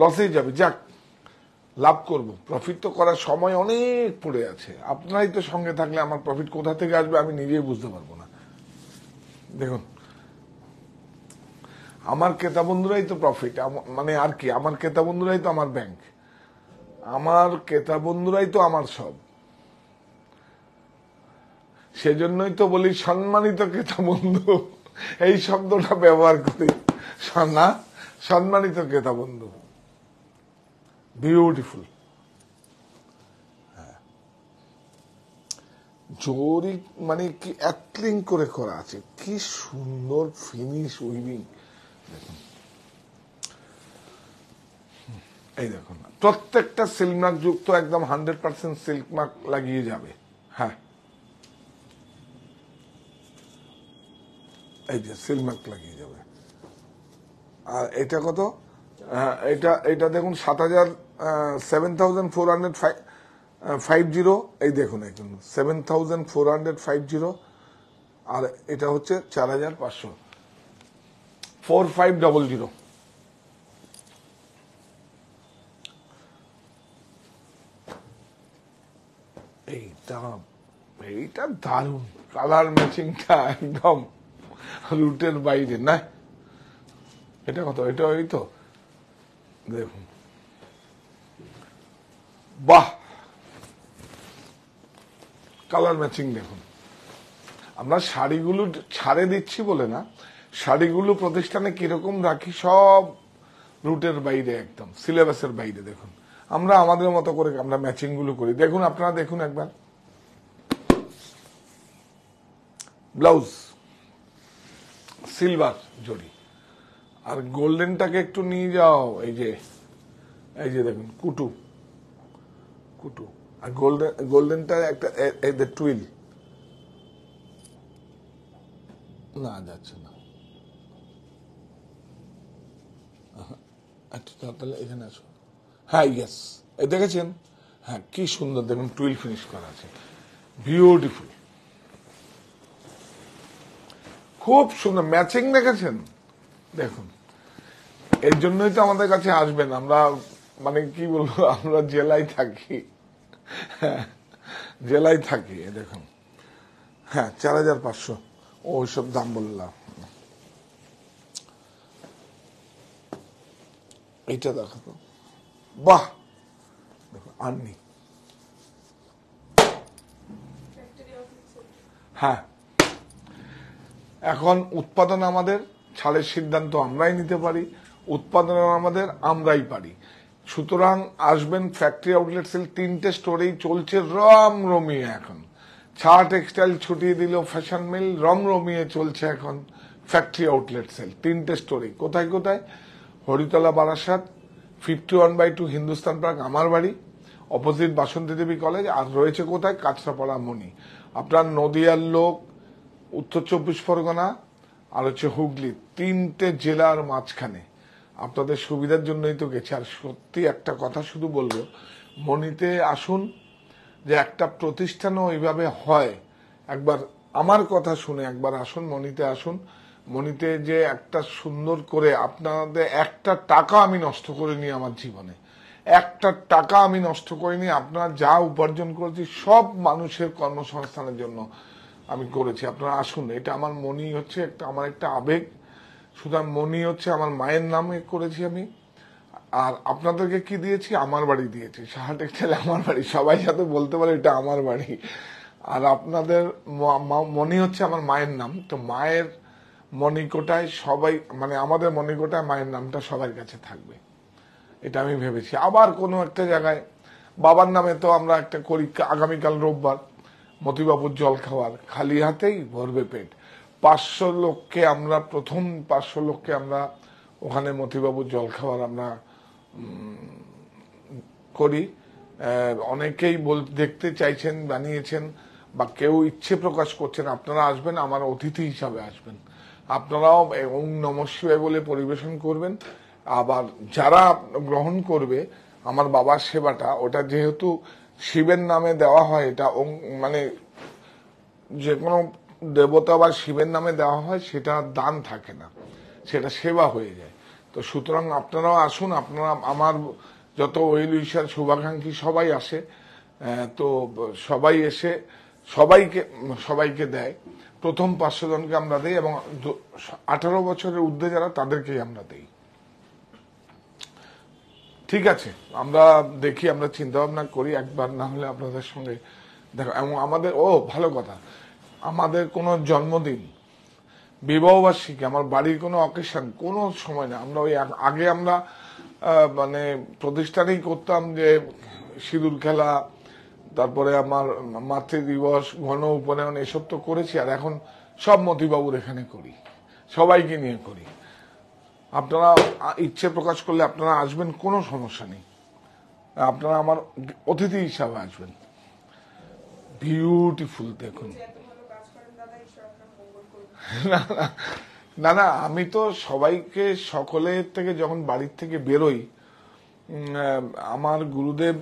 লসেই যাবে যাক লাভ করব প্রফিট তো করার সময় অনেক পড়ে আছে আপনারাই তো সঙ্গে থাকলে আমার প্রফিট কোথা থেকে আসবে আমি নিজেই বুঝতে পারবো না দেখুন আমার ক্রেতা বন্ধুরাই তো প্রফিট মানে আর কি আমার ক্রেতা বন্ধুরাই তো আমার ব্যাংক আমার ক্রেতা বন্ধুরাই তো আমার সব সেজন্যই তো বলি সম্মানিত ক্রেতা বন্ধু এই শব্দটা ব্যবহার করি না সম্মানিত ক্রেতা বন্ধু বিউটিফুল হ্যাঁ। জরি মানে কি অ্যাক্টিং করে করা আছে কি সুন্দর ফিনিশ উইভিং এই এই দেখুন প্রত্যেকটা সিলমার্ক যুক্ত একদম হান্ড্রেড পার্সেন্ট সিল্কমার্ক লাগিয়ে যাবে হ্যাঁ এই যে সিলমার্ক লাগিয়ে যাবে আর এটা কত হ্যাঁ, এটা এটা দেখুন সাত হাজার seven thousand four hundred five zero এই দেখুন একদম seven thousand four hundred five zero আর এটা হচ্ছে চার হাজার পাঁচশো ফোর ফাইভ ডবল জিরো এইটা এইটা দারুন কালার ম্যাচিংটা একদম রুটের বাইরে না এটা কত এটা ওই তো দেখুন বাহ কালার ম্যাচিং দেখুন আমরা শাড়িগুলো ছাড়ে দিচ্ছি বলে না শাড়িগুলো প্রতিষ্ঠানে কিরকম রাখি সব রুটের বাইরে একদম সিলেবাসের বাইরে দেখুন আমরা আমাদের মতো করে আমরা ম্যাচিংগুলো করি দেখুন আপনারা দেখুন একবার ব্লাউজ সিলভার জড়ি আর গোল্ডেনটাকে একটু নিয়ে যাও এই যে এই যে দেখুন কুটু কুটু আর গোল্ডেন গোল্ডেনটা একটা টুইল না যাচ্ছে না আচ্ছা তাহলে এখানে আসো হ্যাঁ ইয়েস দেখেছেন হ্যাঁ কি সুন্দর দেখুন টুইল ফিনিশ করা আছে বিউটিফুল খুব সুন্দর ম্যাচিং দেখেছেন দেখুন এর জন্যই তো আমাদের কাছে আসবেন আমরা মানে কি বলবো আমরা জেলায় থাকি হ্যাঁ, জেলায় থাকি দেখুন হ্যাঁ চার হাজার পাঁচশো ওইসব দাম বললাম এইটা দেখাতো বাহ দেখো আর নেই হ্যাঁ এখন উৎপাদন আমাদের ছাড়ের সিদ্ধান্ত আমরাই নিতে পারি উৎপাদন আমাদের আমরাই পারি সুতরাং আসবেন ফ্যাক্টরি আউটলেট সেল তিনটে স্টোরেই চলছে রম রমিয়ে এখন ছা টেক্সটাইল ছুটিয়ে দিল ফ্যাশন মিল রম রমিয়ে চলছে এখন ফ্যাক্টরি আউটলেট সেল তিনটে স্টোরেই কোথায় কোথায় Haritala Barasat fifty one by two Hindustan Park আমার বাড়ি অপোজিট বাসন্তী দেবী কলেজ আর রয়েছে কোথায় কাঁচরাপাড়া মণি আপনার নদিয়ার লোক উত্তর চব্বিশ পরগনা আর হচ্ছে হুগলি তিনটে জেলার মাঝখানে আপনাদের সুবিধার জন্যই তো গেছি আর সত্যি একটা কথা শুধু বলবো মণিতে আসুন যে একটা প্রতিষ্ঠানও এইভাবে হয় একবার আমার কথা শুনে একবার আসুন মণিতে আসুন মনিতে যে একটা সুন্দর করে আপনাদের একটা টাকা আমি নষ্ট করিনি আমার জীবনে একটা টাকা আমি নষ্ট করিনি আপনারা যা উপার্জন করেছি সব মানুষের কর্মসংস্থানের জন্য আমি করেছি আপনারা আসুন এটা আমার মনি হচ্ছে একটা আমার একটা আবেগ সুতরাং মনি হচ্ছে আমার মায়ের নামে করেছি আমি আর আপনাদেরকে কি দিয়েছি আমার বাড়ি দিয়েছি সাহাটেক ছেলে আমার বাড়ি সবাই সাথে বলতে পারে এটা আমার বাড়ি আর আপনাদের মনি হচ্ছে আমার মায়ের নাম তো মায়ের মণিকোটায় সবাই মানে আমাদের মণিকোটায় মায়ের নামটা সবার কাছে থাকবে এটা আমি ভেবেছি আবার কোনো একটা জায়গায় বাবার নামে তো আমরা একটা করি আগামীকাল রোববার মতিবাবুর জল খাওয়ার খালি হাতেই ভরবে পেট পাঁচশো লোককে আমরা প্রথম পাঁচশো লোককে আমরা ওখানে মতিবাবুর জল খাওয়ার আমরা করি অনেকেই বল দেখতে চাইছেন বানিয়েছেন বা কেউ ইচ্ছে প্রকাশ করছেন আপনারা আসবেন আমার অতিথি হিসাবে আসবেন আপনারাও এবং নমস্বয় বলে পরিবেশন করবেন আবার যারা গ্রহণ করবে আমার বাবার সেবাটা ওটা যেহেতু শিবের নামে দেওয়া হয় এটা মানে যে কোনো দেবতা বা শিবের নামে দেওয়া হয় সেটা দান থাকে না সেটা সেবা হয়ে যায় তো সুতরাং আপনারাও আসুন আপনারা আমার যত ওয়েল উইশার শুভাকাঙ্ক্ষী সবাই আসে তো সবাই এসে সবাইকে সবাইকে দেয় প্রথম পাঁচশো জনকে আমরা দেই এবং আঠারো বছরের ঊর্ধ্বে যারা তাদেরকেই আমরা দেই ঠিক আছে আমরা দেখি আমরা চিন্তা ভাবনা করি একবার না হলে আপনাদের সঙ্গে দেখো এবং আমাদের ও ভালো কথা আমাদের কোনো জন্মদিন বিবাহবার্ষিকী আমার বাড়ির কোনো অকেশন কোনো সময় না আমরা ওই আগে আমরা মানে প্রতিষ্ঠানেই করতাম যে সিঁদুর খেলা তারপরে আমার মাতৃদিবস ঘন উপনয়ন এসব তো করেছি আর এখন সব মতিবাবুর এখানে করি সবাইকে নিয়ে করি আপনারা ইচ্ছে প্রকাশ করলে আপনারা আসবেন কোনো সমস্যা নেই আপনারা আমার অতিথি হিসাবে আসবেন বিউটিফুল দেখুন না না না আমি তো সবাইকে সকলের থেকে যখন বাড়ির থেকে বেরোই আমার গুরুদেব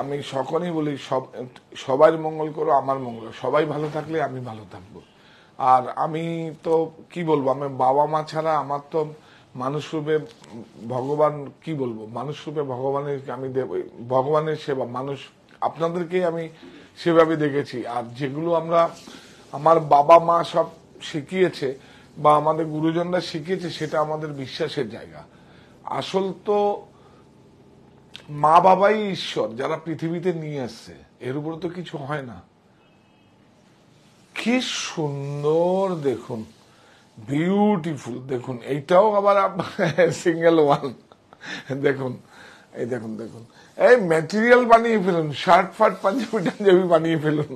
আমি সকলেই বলি সব সবাই মঙ্গল করো আমার মঙ্গল সবাই ভালো থাকলে আমি ভালো থাকবো আর আমি তো কি বলবো আমি বাবা মা ছাড়া আমার তো মানুষ রূপে ভগবান কি বলবো মানুষ রূপে ভগবানের আমি ভগবানের সেবা মানুষ আপনাদেরকে আমি সেভাবে দেখেছি আর যেগুলো আমরা আমার বাবা মা সব শিখিয়েছে বা আমাদের গুরুজনরা শিখিয়েছে সেটা আমাদের বিশ্বাসের জায়গা আসল তো মা বাবাই ঈশ্বর যারা পৃথিবীতে নিয়ে আসছে এর উপরে তো কিছু হয় না কি সুন্দর দেখুন বিউটিফুল দেখুন এইটাও আবার সিঙ্গেল ওয়ান দেখুন এই দেখুন দেখুন এই ম্যাটেরিয়াল বানিয়ে ফেলুন শার্ট ফার্ট পাঞ্জাবি টাঞ্জাবি বানিয়ে ফেলুন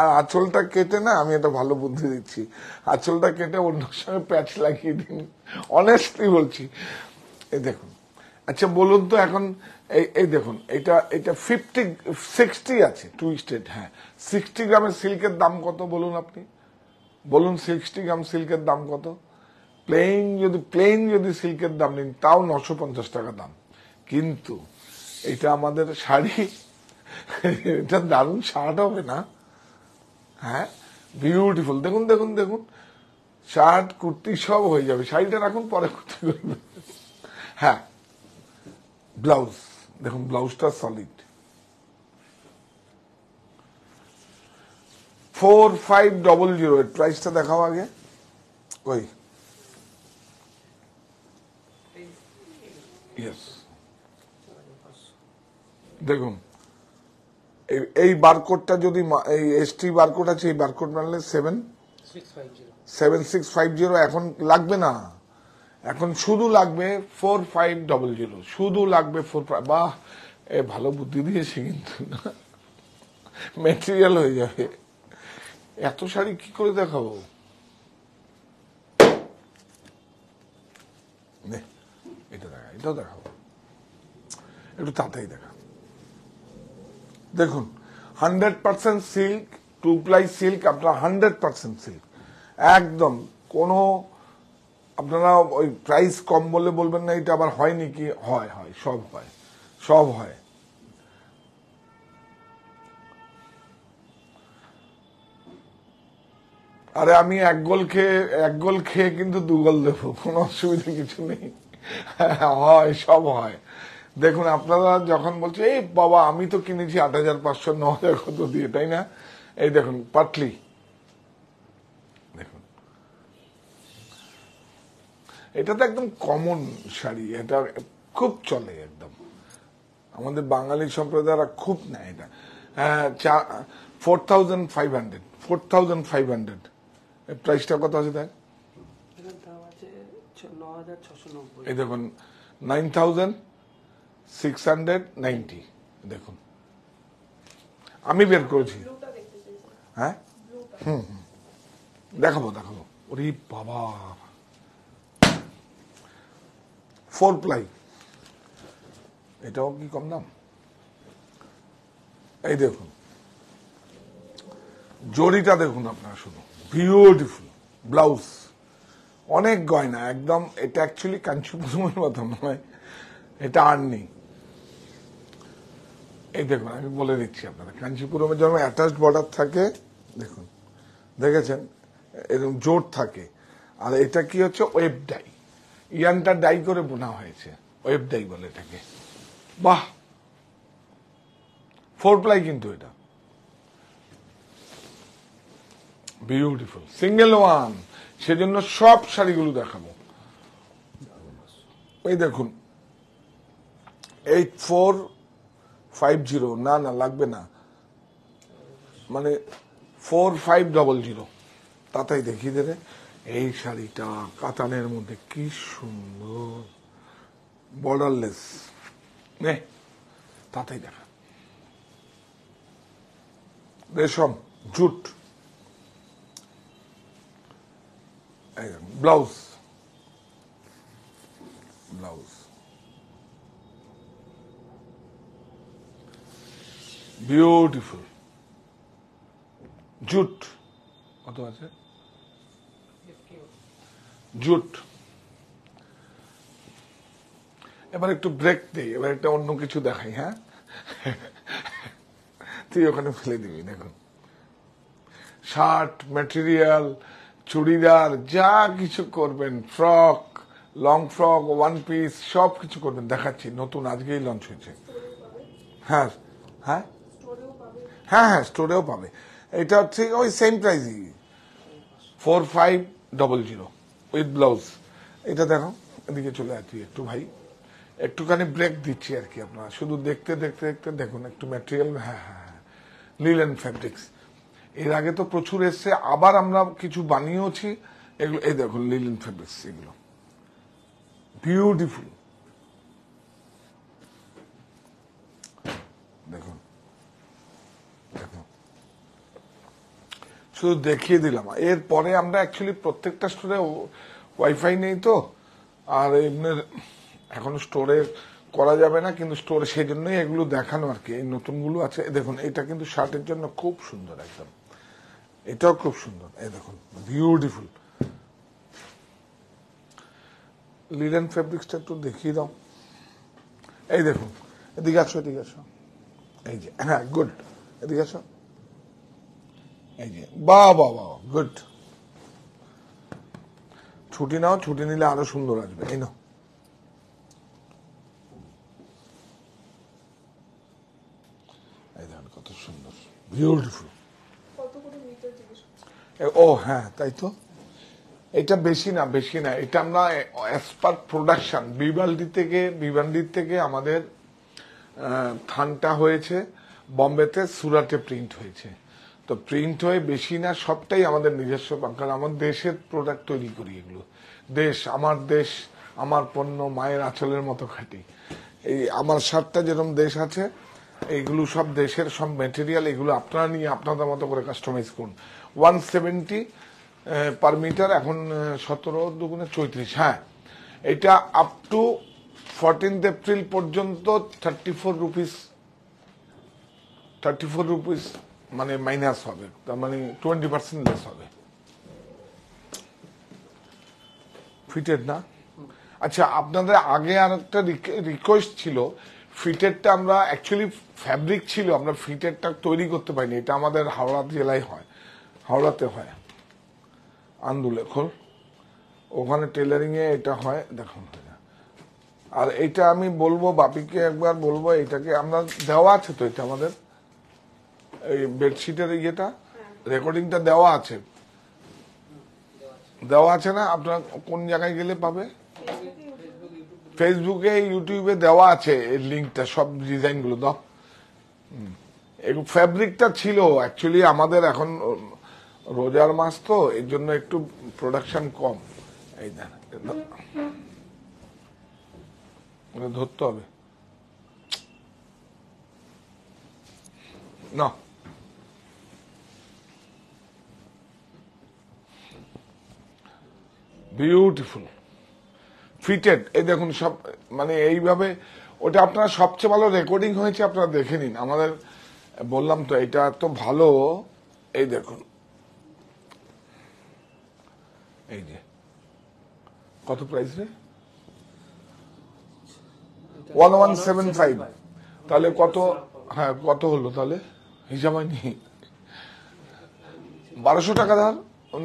আর আঁচলটা কেটে না আমি এটা ভালো বুদ্ধি দিচ্ছি আঁচলটা কেটে অন্য সঙ্গে প্যাচ লাগিয়ে দিন অনেস্টলি বলছি এই দেখুন আচ্ছা বলুন তো এখন এই দেখুন এটা এটা ফিফটি সিক্সটি আছে টু স্টেট হ্যাঁ সিক্সটি গ্রামের সিল্কের দাম কত বলুন আপনি বলুন সিক্সটি গ্রাম সিল্কের দাম কত প্লেন যদি প্লেন যদি সিল্কের দাম নিন তাও নশো পঞ্চাশ টাকা দাম কিন্তু এটা আমাদের শাড়ি এটা দারুণ শার্ট হবে না হ্যাঁ বিউটিফুল দেখুন দেখুন দেখুন শার্ট কুর্তি সব হয়ে যাবে শাড়িটা রাখুন পরে কুর্তি করবে হ্যাঁ ব্লাউজ দেখুন ব্লাউজটা solid four five double zero এর প্রাইসটা দেখাও আগে ওই দেখুন এই বারকোডটা যদি এই এসটি বারকোড আছে এই বারকোড মানলে seven seven six five zero এখন লাগবে না এখন শুধু লাগবে ফোর ফাইভ ডবল জিরো শুধু লাগবে ফোর ফাইভ বাহ এ ভালো বুদ্ধি দিয়েছে কিন্তু না হয়ে যাবে এত শাড়ি কি করে দেখাবো এটা দেখা এটাও দেখাবো একটু তাড়াতাড়ি দেখা দেখুন hundred percent silk two ply silk আপনার হান্ড্রেড পার্সেন্ট সিল্ক একদম কোনো আপনারা ওই প্রাইস কম বলে বলবেন না এটা আবার হয় নাকি হয় হয় সব হয় সব হয় আরে আমি এক গোল খেয়ে এক গোল খেয়ে কিন্তু দু গোল দেবো কোনো অসুবিধা কিছু নেই হয় সব হয় দেখুন আপনারা যখন বলছে এই বাবা আমি তো কিনেছি আট হাজার পাঁচশো ন হাজার কত দিয়ে তাই না এই দেখুন পাটলি এটা তো একদম কমন শাড়ি এটা খুব চলে একদম আমাদের বাঙালি সম্প্রদায়রা খুব নেয় এটা four thousand five hundred four thousand five hundred প্রাইসটা কত আছে দেখ এই দেখুন নাইন থাউজেন্ড সিক্স হান্ড্রেড দেখুন আমি বের করেছি হ্যাঁ হুম দেখাবো দেখাবো ওরে বাবা ফোর প্লাই এটাও কি কম দাম এই দেখুন জরিটা দেখুন আপনারা শুধু বিউটিফুল ব্লাউজ অনেক গয়না একদম এটা অ্যাকচুয়ালি কাঞ্চিপুরমের মতো নয় এটা আর্নি এই দেখুন আমি বলে দিচ্ছি আপনারা কাঞ্চিপুরমের জন্য অ্যাটাচড বর্ডার থাকে দেখুন দেখেছেন এরকম জোর থাকে আর এটা কি হচ্ছে ওয়েব ডাই ইয়ানটা ডাই করে বোনা হয়েছে ওয়েব ডাই বলে এটাকে বাহ ফোর প্লাই কিন্তু এটা বিউটিফুল সিঙ্গেল ওয়ান সেজন্য সব শাড়িগুলো দেখাবো এই দেখুন এইট ফোর ফাইভ জিরো না না লাগবে না মানে ফোর ফাইভ ডবল জিরো তাতেই দেখি দেবে এই শাড়িটা কাতানের মধ্যে কি সুন্দর বর্ডারলেস নে তাতেই দেখা রেশম jute blouse blouse beautiful jute কত আছে জুট এবার একটু ব্রেক দিই এবার একটা অন্য কিছু দেখাই হ্যাঁ তুই ওখানে ফেলে দিবি দেখুন শার্ট ম্যাটেরিয়াল চুড়িদার যা কিছু করবেন frock long frock one piece সব কিছু করবেন দেখাচ্ছি নতুন আজকেই লঞ্চ হয়েছে হ্যাঁ হ্যাঁ হ্যাঁ হ্যাঁ স্টোরেও পাবে এটা হচ্ছে ওই সেম প্রাইসই four five double zero with blouse এটা দেখো এদিকে চলে আসি একটু ভাই একটুখানি ব্রেক দিচ্ছি আর কি আপনারা শুধু দেখতে দেখতে দেখতে দেখুন একটু ম্যাটেরিয়াল হ্যাঁ হ্যাঁ হ্যাঁ অ্যান্ড ফ্যাব্রিক্স এর আগে তো প্রচুর এসছে আবার আমরা কিছু বানিয়েওছি এগুলো এই দেখুন অ্যান্ড ফ্যাব্রিক্স এগুলো বিউটিফুল শুধু দেখিয়ে দিলাম এরপরে আমরা অ্যাকচুয়ালি প্রত্যেকটা স্টোরে ওয়াইফাই নেই তো আর এমনি এখন স্টোরে করা যাবে না কিন্তু স্টোরে সেই জন্যই এগুলো দেখানো আর কি এই নতুনগুলো আছে দেখুন এটা কিন্তু শার্টের জন্য খুব সুন্দর একদম এটাও খুব সুন্দর এই দেখুন বিউটিফুল লিডেন ফেব্রিক্সটা একটু দেখিয়ে দাও এই দেখুন এদিকে আসো এদিকে আসো এই যে হ্যাঁ গুড এদিকে আসো এই যে বা বা গুড ছুটি নাও ছুটি নিলে আরো সুন্দর আসবে এই নাও কত সুন্দর বিউটিফুল ও হ্যাঁ তাই তো এটা বেশি না বেশি না এটা আমরা এক্সপার্ট পার প্রোডাকশন বিভাল্ডি থেকে বিভাল্ডির থেকে আমাদের থানটা হয়েছে বম্বেতে সুরাটে প্রিন্ট হয়েছে তো প্রিন্ট হয়ে বেশি না সবটাই আমাদের নিজস্ব কারণ আমার দেশের প্রোডাক্ট তৈরি করি এগুলো দেশ আমার দেশ আমার পণ্য মায়ের আঁচলের মতো খাটি এই আমার সাতটা যেরকম দেশ আছে এইগুলো সব দেশের সব ম্যাটেরিয়াল এগুলো আপনারা নিয়ে আপনাদের মতো করে কাস্টমাইজ করুন ওয়ান সেভেন্টি পার মিটার এখন সতেরো দুগুণে চৌত্রিশ হ্যাঁ এটা আপ টু ফোরটিন্থ এপ্রিল পর্যন্ত thirty four rupees thirty four rupees মানে মাইনাস হবে তার মানে টোয়েন্টি পার্সেন্ট লেস হবে ফিটেড না আচ্ছা আপনাদের আগে আর একটা রিকোয়েস্ট ছিল ফিটেডটা আমরা অ্যাকচুয়ালি ফ্যাব্রিক ছিল আমরা ফিটেডটা তৈরি করতে পারিনি এটা আমাদের হাওড়া জেলায় হয় হাওড়াতে হয় আন্দুলেখর ওখানে টেলারিংয়ে এটা হয় দেখুন আর এটা আমি বলবো বাপিকে একবার বলবো এটাকে আমরা দেওয়া আছে তো এটা আমাদের এই বেডশিটের ইয়েটা রেকর্ডিংটা দেওয়া আছে দেওয়া আছে না আপনার কোন জায়গায় গেলে পাবে ফেসবুকে ইউটিউবে দেওয়া আছে এর লিঙ্কটা সব ডিজাইনগুলো দাও ফ্যাব্রিকটা ছিল অ্যাকচুয়ালি আমাদের এখন রোজার মাস তো এর জন্য একটু প্রোডাকশন কম এই ধরতে হবে না বিউটিফুল ফিটেড এই দেখুন সব মানে এইভাবে ওটা আপনার সবচেয়ে ভালো রেকর্ডিং হয়েছে আপনারা দেখে নিন আমাদের বললাম তো এটা তো ভালো এই দেখুন এই যে কত প্রাইস রে ওয়ান ওয়ান সেভেন ফাইভ তাহলে কত হ্যাঁ কত হলো তাহলে হিসাব হয়নি বারোশো টাকা ধর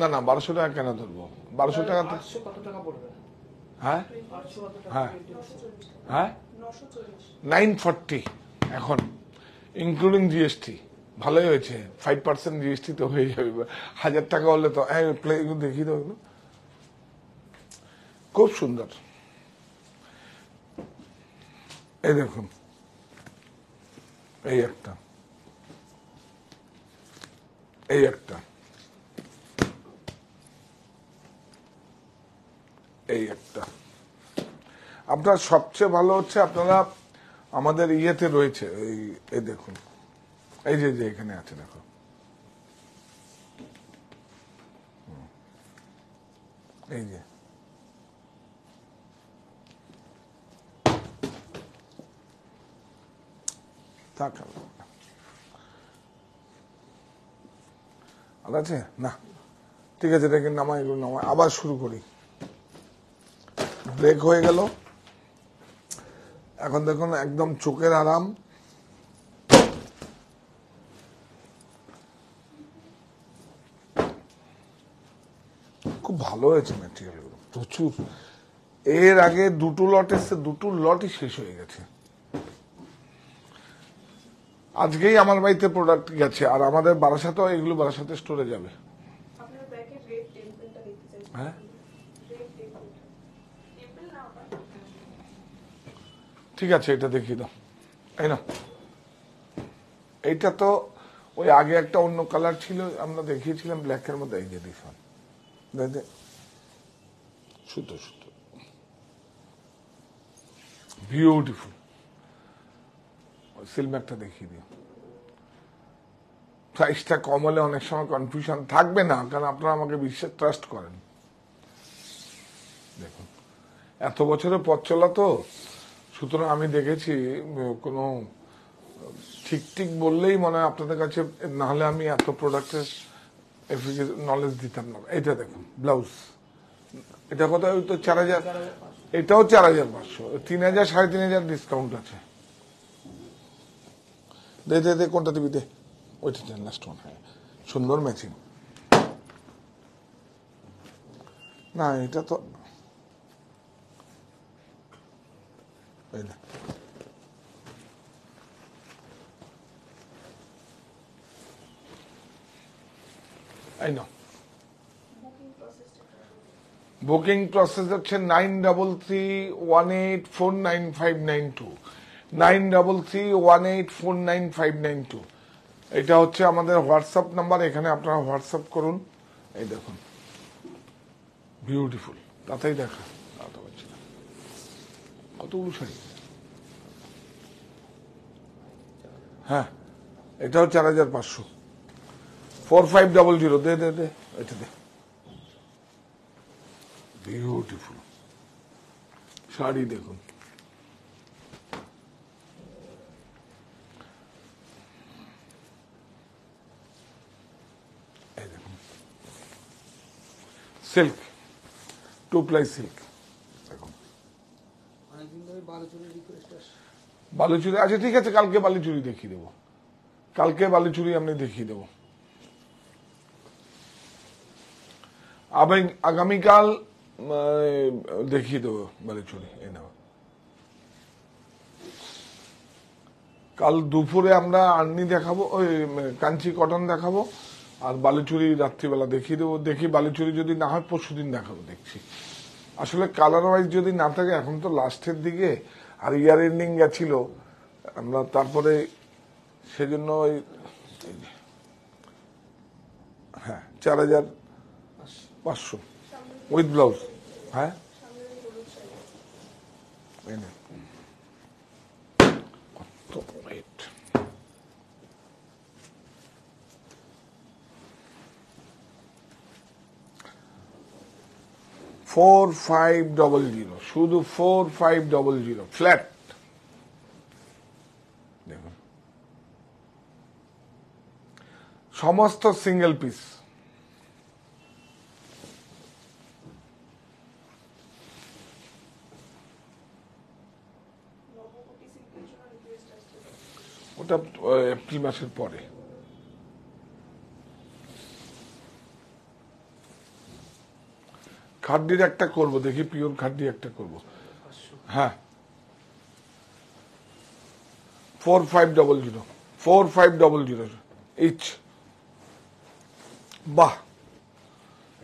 না না বারোশো টাকা কেন ধরবো বারোশো টাকা কত টাকা পড়বে হ্যাঁ হ্যাঁ হ্যাঁ নাইন ফর্টি এখন ইনক্লুডিং জিএসটি ভালোই হয়েছে ফাইভ পার্সেন্ট জিএসটি তো হয়ে যাবে হাজার টাকা হলে তো হ্যাঁ দেখি তো খুব সুন্দর এই দেখুন এই একটা এই একটা এই একটা আপনার সবচেয়ে ভালো হচ্ছে আপনারা আমাদের ইয়েতে রয়েছে এই এই দেখুন এই যে যে এখানে আছে দেখো এই যে আছে না ঠিক আছে এটাকে নামাই এগুলো নামাই আবার শুরু করি ব্রেক হয়ে গেল এখন দেখুন একদম চোখের আরাম খুব ভালো হয়েছে ম্যাটেরিয়ালগুলো প্রচুর এর আগে দুটো লট এসছে দুটো লটই শেষ হয়ে গেছে আজকেই আমার বাড়িতে প্রোডাক্ট গেছে আর আমাদের বারাসাতেও এগুলো বারাসাতে স্টোরে যাবে হ্যাঁ ঠিক আছে এটা দেখিয়ে দাও তাই না এইটা তো ওই আগে একটা অন্য কালার ছিল আমরা দেখিয়েছিলাম ব্ল্যাকের মধ্যে এই যে দেখুন সুতো সুতো বিউটিফুল সিলম্যাকটা দেখিয়ে দিও প্রাইসটা কম হলে অনেক সময় কনফিউশন থাকবে না কারণ আপনারা আমাকে বিশ্বাস ট্রাস্ট করেন দেখুন এত বছরের পথ চলা তো সুতরাং আমি দেখেছি কোনো ঠিক ঠিক বললেই মনে হয় আপনাদের কাছে নাহলে আমি এত প্রোডাক্টের নলেজ দিতাম না এটা দেখুন ব্লাউজ এটা কত ওই তো চার হাজার এটাও চার হাজার পাঁচশো তিন হাজার সাড়ে তিন হাজার ডিসকাউন্ট আছে দে দে কোনটা দিবি দে ওইটা নেন লাস্ট ওয়ান সুন্দর ম্যাচিং না এটা তো তাই না আই নো বুকিং প্রসেস হচ্ছে nine double three one eight four nine five nine two nine double three one eight four nine five nine two এটা হচ্ছে আমাদের হোয়াটসঅ্যাপ নাম্বার এখানে আপনারা হোয়াটসঅ্যাপ করুন এই দেখুন বিউটিফুল তাতেই দেখা কত অনুসারী হ্যাঁ এটাও চার হাজার পাঁচশো ফোর ফাইভ ডাবল জিরো দে দে দে এটা দে বিউটিফুল শাড়ি দেখুন silk two ply silk Baluchari আচ্ছা ঠিক আছে কালকে বালুচুরি দেখিয়ে দেবো কালকে বালুচুরি আমি দেখিয়ে দেবো আগামীকাল দেখিয়ে দেবো বালুচুরি এনে কাল দুপুরে আমরা আর্নি দেখাবো ওই কাঞ্চি কটন দেখাবো আর বালুচুরি রাত্রিবেলা দেখিয়ে দেবো দেখি বালুচুরি যদি না হয় পরশু দিন দেখাবো দেখছি আসলে কালার ওয়াইজ যদি না থাকে এখন তো লাস্টের দিকে আর ইয়ার এন্ডিং গেছিল আমরা তারপরে সেজন্য ওই হ্যাঁ চার হাজার পাঁচশো উইথ ব্লাউজ হ্যাঁ কত ফোর ফাইভ ডবল জিরো শুধু four five double zero flat সমস্ত সিঙ্গেল পিস ওটা এপ্রিল মাসের পরে খাড্ডির একটা করব দেখি পিওর খাড্ডি একটা করব হ্যাঁ four five double zero four five double zero এইচ বাহ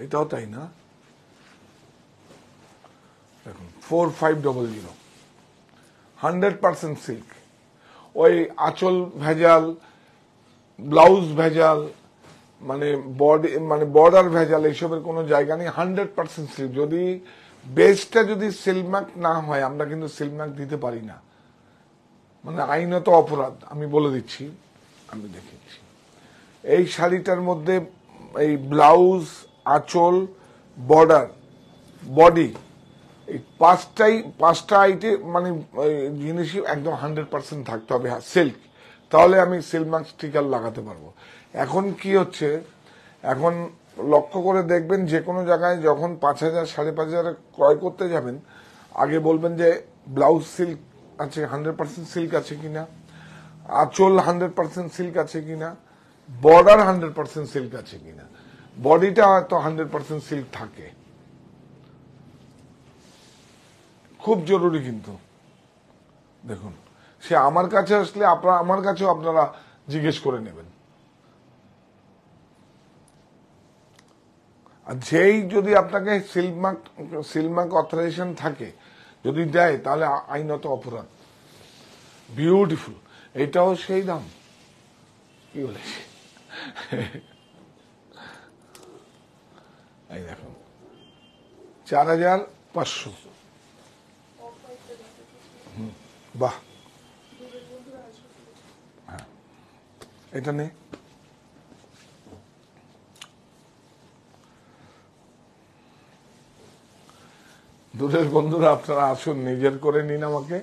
এটাও তাই না দেখুন four five double zero hundred percent silk ওই আঁচল ভেজাল ব্লাউজ ভেজাল মানে বডি মানে বর্ডার ভেজাল এইসবের কোনো জায়গা নেই হান্ড্রেড পার্সেন্ট সিল্ক যদি বেসটা যদি সিলমার্ক না হয় আমরা কিন্তু সিলমার্ক দিতে পারি না মানে আইনত অপরাধ আমি বলে দিচ্ছি আমি দেখেছি এই শাড়িটার মধ্যে এই ব্লাউজ আঁচল বর্ডার বডি এই পাঁচটাই পাঁচটা আইটে মানে জিনিসই একদম হান্ড্রেড পার্সেন্ট থাকতে হবে সিল্ক হ্যাঁ, তাহলে আমি সিলমার্ক স্টিকার লাগাতে পারবো এখন কি হচ্ছে এখন লক্ষ্য করে দেখবেন যে কোনো জায়গায় যখন পাঁচ হাজার সাড়ে পাঁচ হাজার ক্রয় করতে যাবেন আগে বলবেন যে ব্লাউজ সিল্ক আছে হান্ড্রেড পার্সেন্ট সিল্ক আছে কিনা আচল হান্ড্রেড পার্সেন্ট সিল্ক আছে কিনা বর্ডার হান্ড্রেড পার্সেন্ট সিল্ক আছে কিনা বডিটা তো হান্ড্রেড পার্সেন্ট সিল্ক থাকে খুব জরুরি কিন্তু দেখুন সে আমার কাছে আসলে আপনার আমার কাছেও আপনারা জিজ্ঞেস করে নেবেন আর যেই যদি আপনাকে সিলমাক সিলমাক অথরাইজেশন থাকে যদি দেয় তাহলে আইনত অপরাধ বিউটিফুল এটাও সেই দাম কি বলে এই দেখুন চার হাজার পাঁচশো বাহ এটা নে দূরের বন্ধুরা আপনারা আসুন নিজের করে নিন আমাকে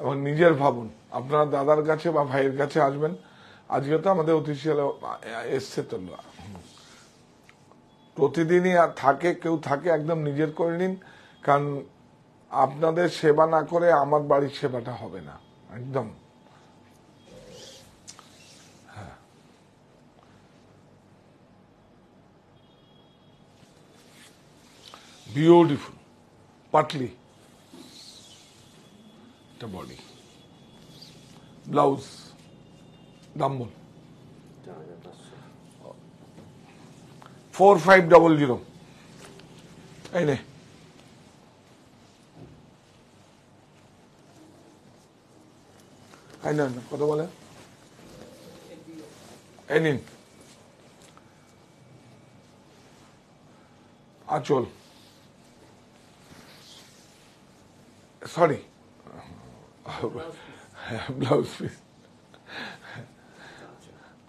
এবং নিজের ভাবুন আপনারা দাদার কাছে বা ভাইয়ের কাছে আসবেন আজকে তো আমাদের অতিথিয়াল এসছে তো প্রতিদিনই থাকে কেউ থাকে একদম নিজের করে নিন কারণ আপনাদের সেবা না করে আমার বাড়ির সেবাটা হবে না একদম beautiful, partly the body. Blouse, dumbbell. Four five double zero এই নে এই নেন কত বলে এই নিন আচল সরি ব্লাউজ পিস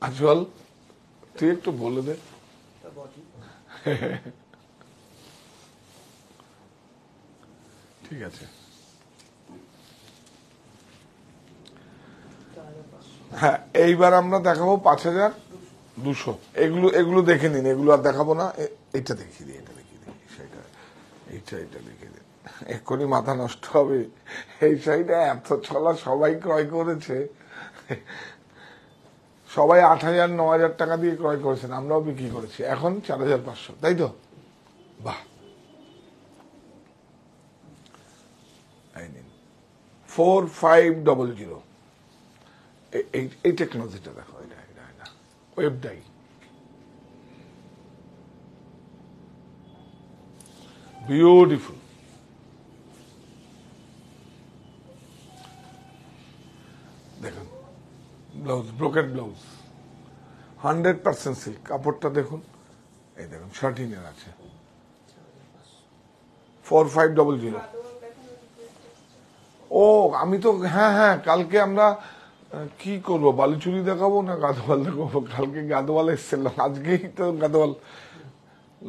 আজল তুই একটু বলে দে ঠিক আছে হ্যাঁ এইবার আমরা দেখাবো পাঁচ হাজার দুশো এগুলো এগুলো দেখে নিন এগুলো আর দেখাবো না এটা দেখিয়ে দিই এটা দেখিয়ে দিই সেটা এটা এটা দেখিয়ে দিন এক্ষুনি মাথা নষ্ট হবে এই সাইডে এত ছলা সবাই ক্রয় করেছে সবাই আট হাজার ন হাজার টাকা দিয়ে ক্রয় করেছেন আমরাও বিক্রি করেছি এখন চার হাজার পাঁচশো তাই তো বাহ ফোর ফাইভ ডবল জিরো এই টেকনোলজিটা দেখো এটা এটা এটা ওয়েবটাই beautiful blouse broken blouse hundred percent silk কাপড়টা দেখুন এই দেখুন শার্টিনের আছে ফোর ফাইভ ডবল জিরো ও আমি তো হ্যাঁ হ্যাঁ কালকে আমরা কি করব বালুচুরি দেখাবো না গাদোয়াল দেখাবো কালকে গাদোয়াল এসছে আজকেই তো গাদোয়াল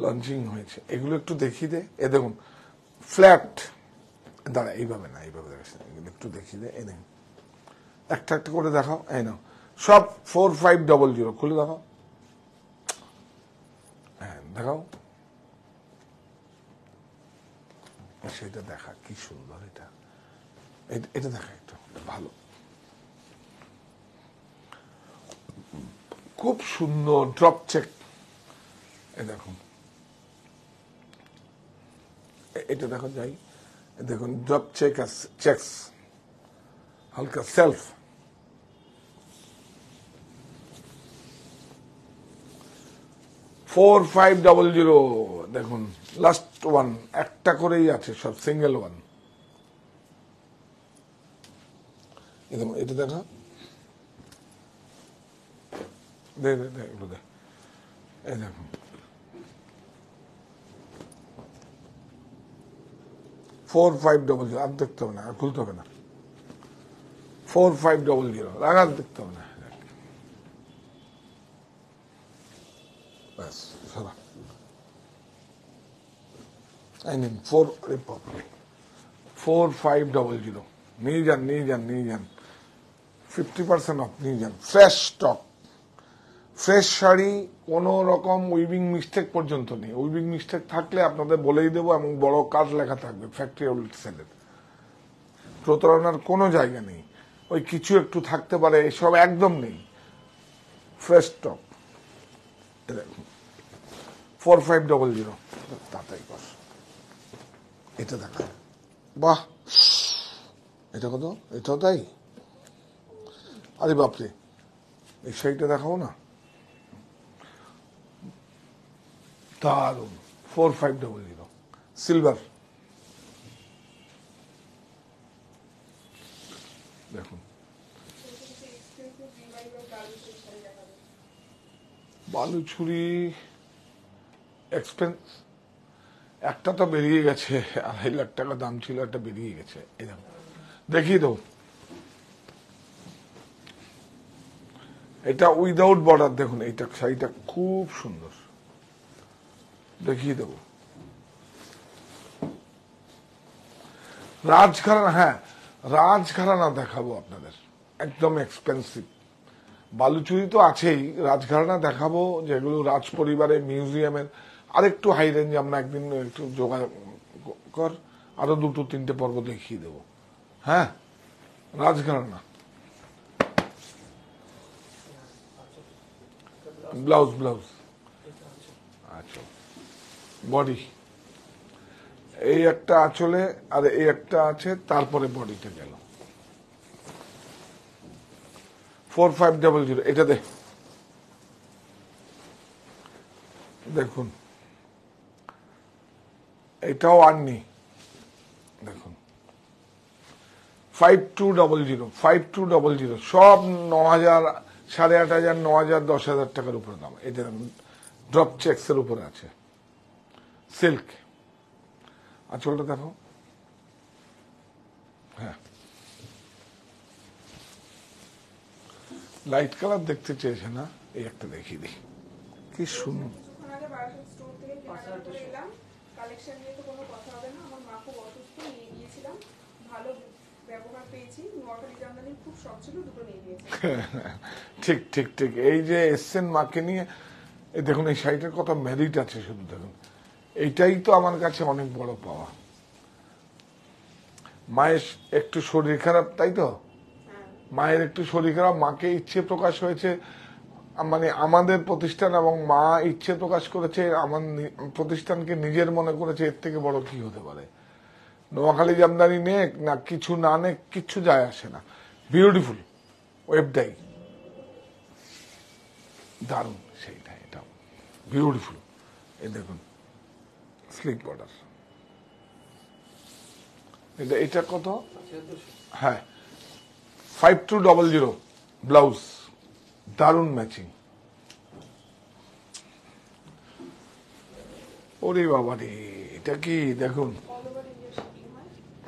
লঞ্চিং হয়েছে এগুলো একটু দেখি দে এ দেখুন ফ্ল্যাট দাঁড়া এইভাবে না এইভাবে দেখাচ্ছে একটু দেখি দে এ দেখুন একটা একটা করে দেখাও এই নাও সব ফোর ফাইভ ডবল জিরো খুলে দেখাও হ্যাঁ দেখাও সেটা দেখা কি সুন্দর এটা এটা দেখা একটু ভালো খুব সুন্দর ড্রপ চেক দেখুন এটা দেখো যাই দেখুন ড্রপ চেক চেকস হালকা self four five double zero দেখুন লাস্ট ওয়ান একটা করেই আছে সব সিঙ্গেল ওয়ান এটা দেখা এই দেখুন ফোর ফাইভ ডবল জিরো আর দেখতে হবে না আর খুলতে হবে না ফোর ফাইভ ডবল জিরো লাগাত দেখতে হবে না ব্যাস আই নিন ফোর আরে বাপরে ফোর ফাইভ ডবল জিরো নিয়ে যান নিয়ে যান নিয়ে যান ফিফটি পার্সেন্ট অফ নিয়ে যান ফ্রেশ ফ্রেশ শাড়ি কোনো রকম উইভিং মিস্টেক পর্যন্ত নেই উইভিং মিস্টেক থাকলে আপনাদের বলেই দেবো এবং বড় কাজ লেখা থাকবে ফ্যাক্টরি আউটলেট সেলের প্রতারণার কোনো জায়গা নেই ওই কিছু একটু থাকতে পারে এসব একদম নেই ফ্রেশ স্টক এরকম ফোর ফাইভ ডবল জিরো তাড়াতাড়ি কর এটা দেখা বাহ এটা কত এটাও তাই আরে বাপরে এই শাড়িটা দেখাবো না দারুণ four five double zero silver দেখুন বালু ছুরি এক্সপেন্স একটা তো বেরিয়ে গেছে আড়াই লাখ টাকা দাম ছিল একটা বেরিয়ে গেছে এরকম দেখি তো এটা উইদাউট বর্ডার দেখুন এইটা শাড়িটা খুব সুন্দর দেখিয়ে দেব রাজঘরানা হ্যাঁ রাজঘরানা দেখাবো আপনাদের একদম এক্সপেন্সিভ বালুচুরি তো আছেই রাজঘরানা দেখাবো যেগুলো রাজ পরিবারের মিউজিয়ামের আরেকটু হাই রেঞ্জ আমরা একদিন একটু যোগাযোগ কর আরো দুটো তিনটে পর্ব দেখিয়ে দেব হ্যাঁ না ব্লাউজ ব্লাউজ আচ্ছা বডি এই একটা আঁচলে আর এই একটা আছে তারপরে বডিটা গেল ফোর ফাইভ ডাবল জিরো এটা দেখুন এটাও আর নেই দেখুন five two double zero five two double zero সব ন হাজার সাড়ে আট হাজার ন হাজার দশ হাজার টাকার উপরে দাম এটা ড্রপ চেক্সের উপরে আছে সিল্ক আচ্ছা, ওটা দেখো হ্যাঁ লাইট কালার দেখতে চেয়েছে না এই একটা দেখিয়ে দিই কি শুনুন কালেকশান নিয়ে তো কোনো কথা হবে না আমার মা খুব অসুস্থ নিয়ে গিয়েছিলাম ভালো ঠিক ঠিক ঠিক এই যে এসছেন মাকে নিয়ে দেখুন এই শাড়িটার কত মেরিট আছে শুধু দেখুন এটাই তো আমার কাছে অনেক বড় পাওয়া মায়ের একটু শরীর খারাপ তাই তো হ্যাঁ। মায়ের একটু শরীর খারাপ মাকে ইচ্ছে প্রকাশ হয়েছে মানে আমাদের প্রতিষ্ঠান এবং মা ইচ্ছে প্রকাশ করেছে আমার প্রতিষ্ঠানকে নিজের মনে করেছে এর থেকে বড় কি হতে পারে নোয়াখালী জামদানি নেক না কিছু না নেক কিছু যায় আসে না বিউটিফুল ওয়েবটাই দারুণ সেইটা এটা বিউটিফুল এই দেখুন স্লিপ বর্ডার এটা এটা কত হ্যাঁ five two double zero blouse দারুণ ম্যাচিং ওরে বাবা রে এটা কি দেখুন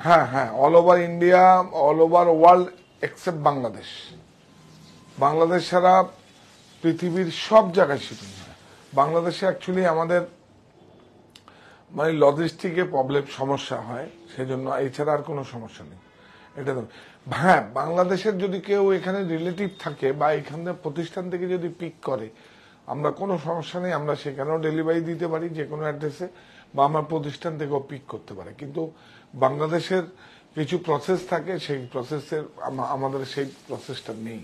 হ্যাঁ হ্যাঁ all over India all over world except Bangladesh Bangladesh ছাড়া পৃথিবীর সব জায়গায় শিপিং হয় বাংলাদেশে অ্যাকচুয়ালি আমাদের মানে লজিস্টিকে প্রবলেম সমস্যা হয় সেজন্য এছাড়া আর কোনো সমস্যা নেই এটা হ্যাঁ বাংলাদেশের যদি কেউ এখানে রিলেটিভ থাকে বা এখানে প্রতিষ্ঠান থেকে যদি পিক করে আমরা কোনো সমস্যা নেই আমরা সেখানেও ডেলিভারি দিতে পারি যে কোনো অ্যাড্রেসে বা আমার প্রতিষ্ঠান থেকেও পিক করতে পারে কিন্তু বাংলাদেশের কিছু প্রসেস থাকে সেই প্রসেসের আমাদের সেই প্রসেসটা নেই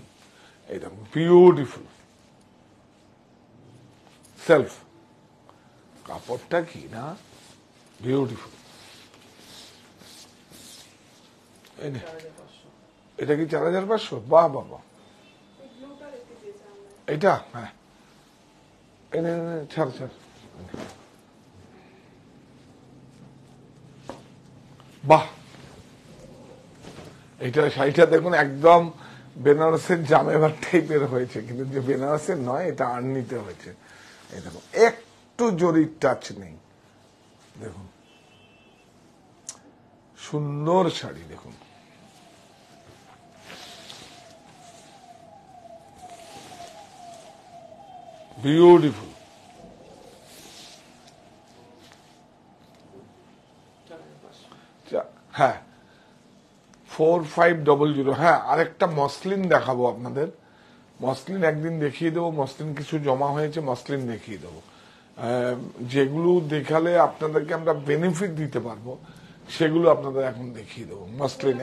এরকম বিউটিফুল সেলফ কাপড়টা কি না বিউটিফুল এনে এটা কি চার হাজার পাঁচশো বাহ বাবা এটা হ্যাঁ ছাড় ছাড় বাহ এটা শাড়িটা দেখুন একদম বেনারসের জামেবার টাইপের হয়েছে কিন্তু যে বেনারসের নয় এটা আর নিতে হয়েছে এই দেখুন একটু জরির টাচ নেই দেখুন সুন্দর শাড়ি দেখুন Beautiful. হ্যাঁ ফোর ফাইভ ডবল জিরো হ্যাঁ আরেকটা মসলিন দেখাবো আপনাদের মসলিন একদিন দেখিয়ে দেবো মসলিন কিছু জমা হয়েছে মসলিন দেখিয়ে দেবো যেগুলো দেখালে আপনাদেরকে আমরা বেনিফিট দিতে পারবো সেগুলো আপনাদের এখন দেখিয়ে দেবো মসলিন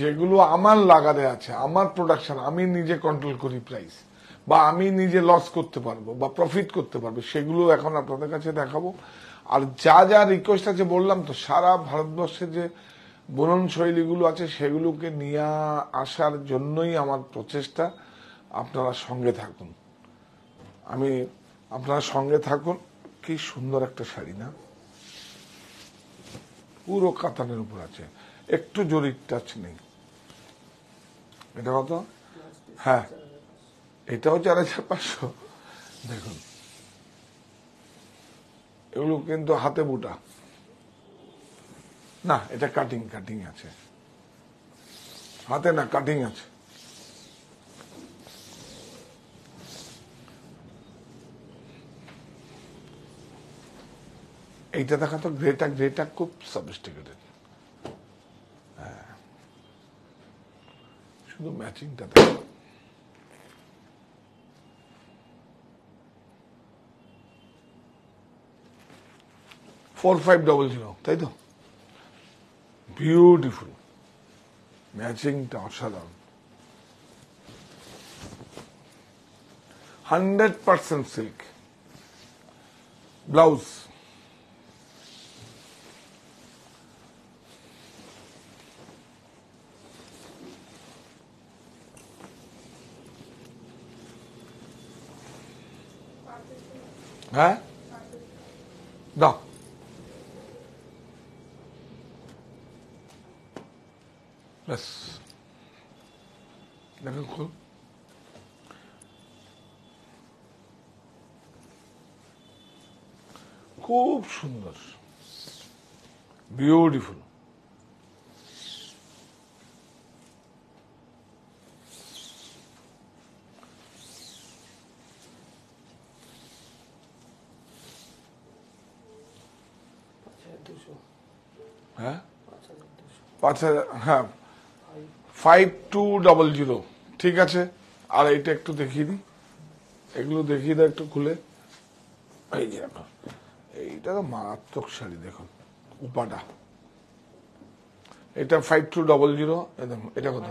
যেগুলো আমার লাগাতে আছে আমার প্রোডাকশন আমি নিজে কন্ট্রোল করি প্রাইস বা আমি নিজে লস করতে পারবো বা প্রফিট করতে পারবো সেগুলো এখন আপনাদের কাছে দেখাবো আর যা যা রিকোয়েস্ট আছে বললাম তো সারা ভারতবর্ষে যে বুনন শৈলীগুলো আছে সেগুলোকে নিয়ে আসার জন্যই আমার প্রচেষ্টা আপনারা সঙ্গে থাকুন আমি আপনারা সঙ্গে থাকুন কি সুন্দর একটা শাড়ি না পুরো কাতানের উপর আছে একটু জরির টাচ নেই এটা কত হ্যাঁ এটাও চার হাজার পাঁচশো দেখুন এগুলো কিন্তু হাতে বুটা না এটা কাটিং কাটিং আছে হাতে না কাটিং আছে এইটা দেখা তো গ্রেটা গ্রেটা খুব সফিস্টিকেটেড হ্যাঁ। শুধু ম্যাচিংটা দেখা ফোর ফাইভ ডবল জিরো তাই তো বিউটিফুল ম্যাচিংটা অসাধারণ হান্ড্রেড পার্সেন্ট সিল্ক ব্লাউজ হ্যাঁ etmez. Lakin kul Çok sundur. Beautiful. Ha? Pacha, ha, five two double zero ঠিক আছে আর এটা একটু দেখিয়ে দিই এগুলো দেখিয়ে দাও একটু খুলে এই যে এইটা তো মারাত্মক শাড়ি দেখুন উপাটা এটা ফাইভ টু ডবল জিরো এটা কত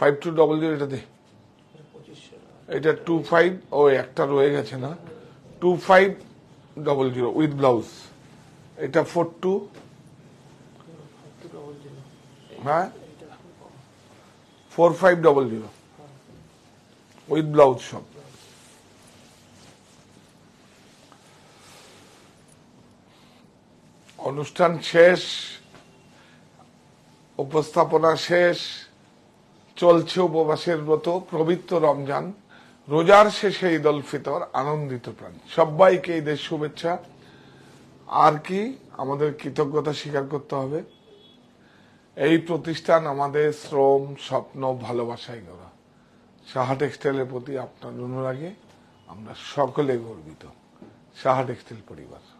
ফাইভ টু ডবল জিরো এটা দে এটা টু ফাইভ ও একটা রয়ে গেছে না two five double zero with blouse এটা ফোর টু হ্যাঁ four five double zero with blouse সব অনুষ্ঠান শেষ উপস্থাপনা শেষ চলছে উপবাসের মতো পবিত্র রমজান রোজার শেষে ঈদ উল ফিতর আনন্দিত প্রাণ সবাইকে ঈদের শুভেচ্ছা আর কি আমাদের কৃতজ্ঞতা স্বীকার করতে হবে এই প্রতিষ্ঠান আমাদের শ্রম স্বপ্ন ভালোবাসায় গড়া সাহা টেক্সটাইলের প্রতি আপনার অনুরাগে আমরা সকলে গর্বিত সাহা টেক্সটাইল পরিবার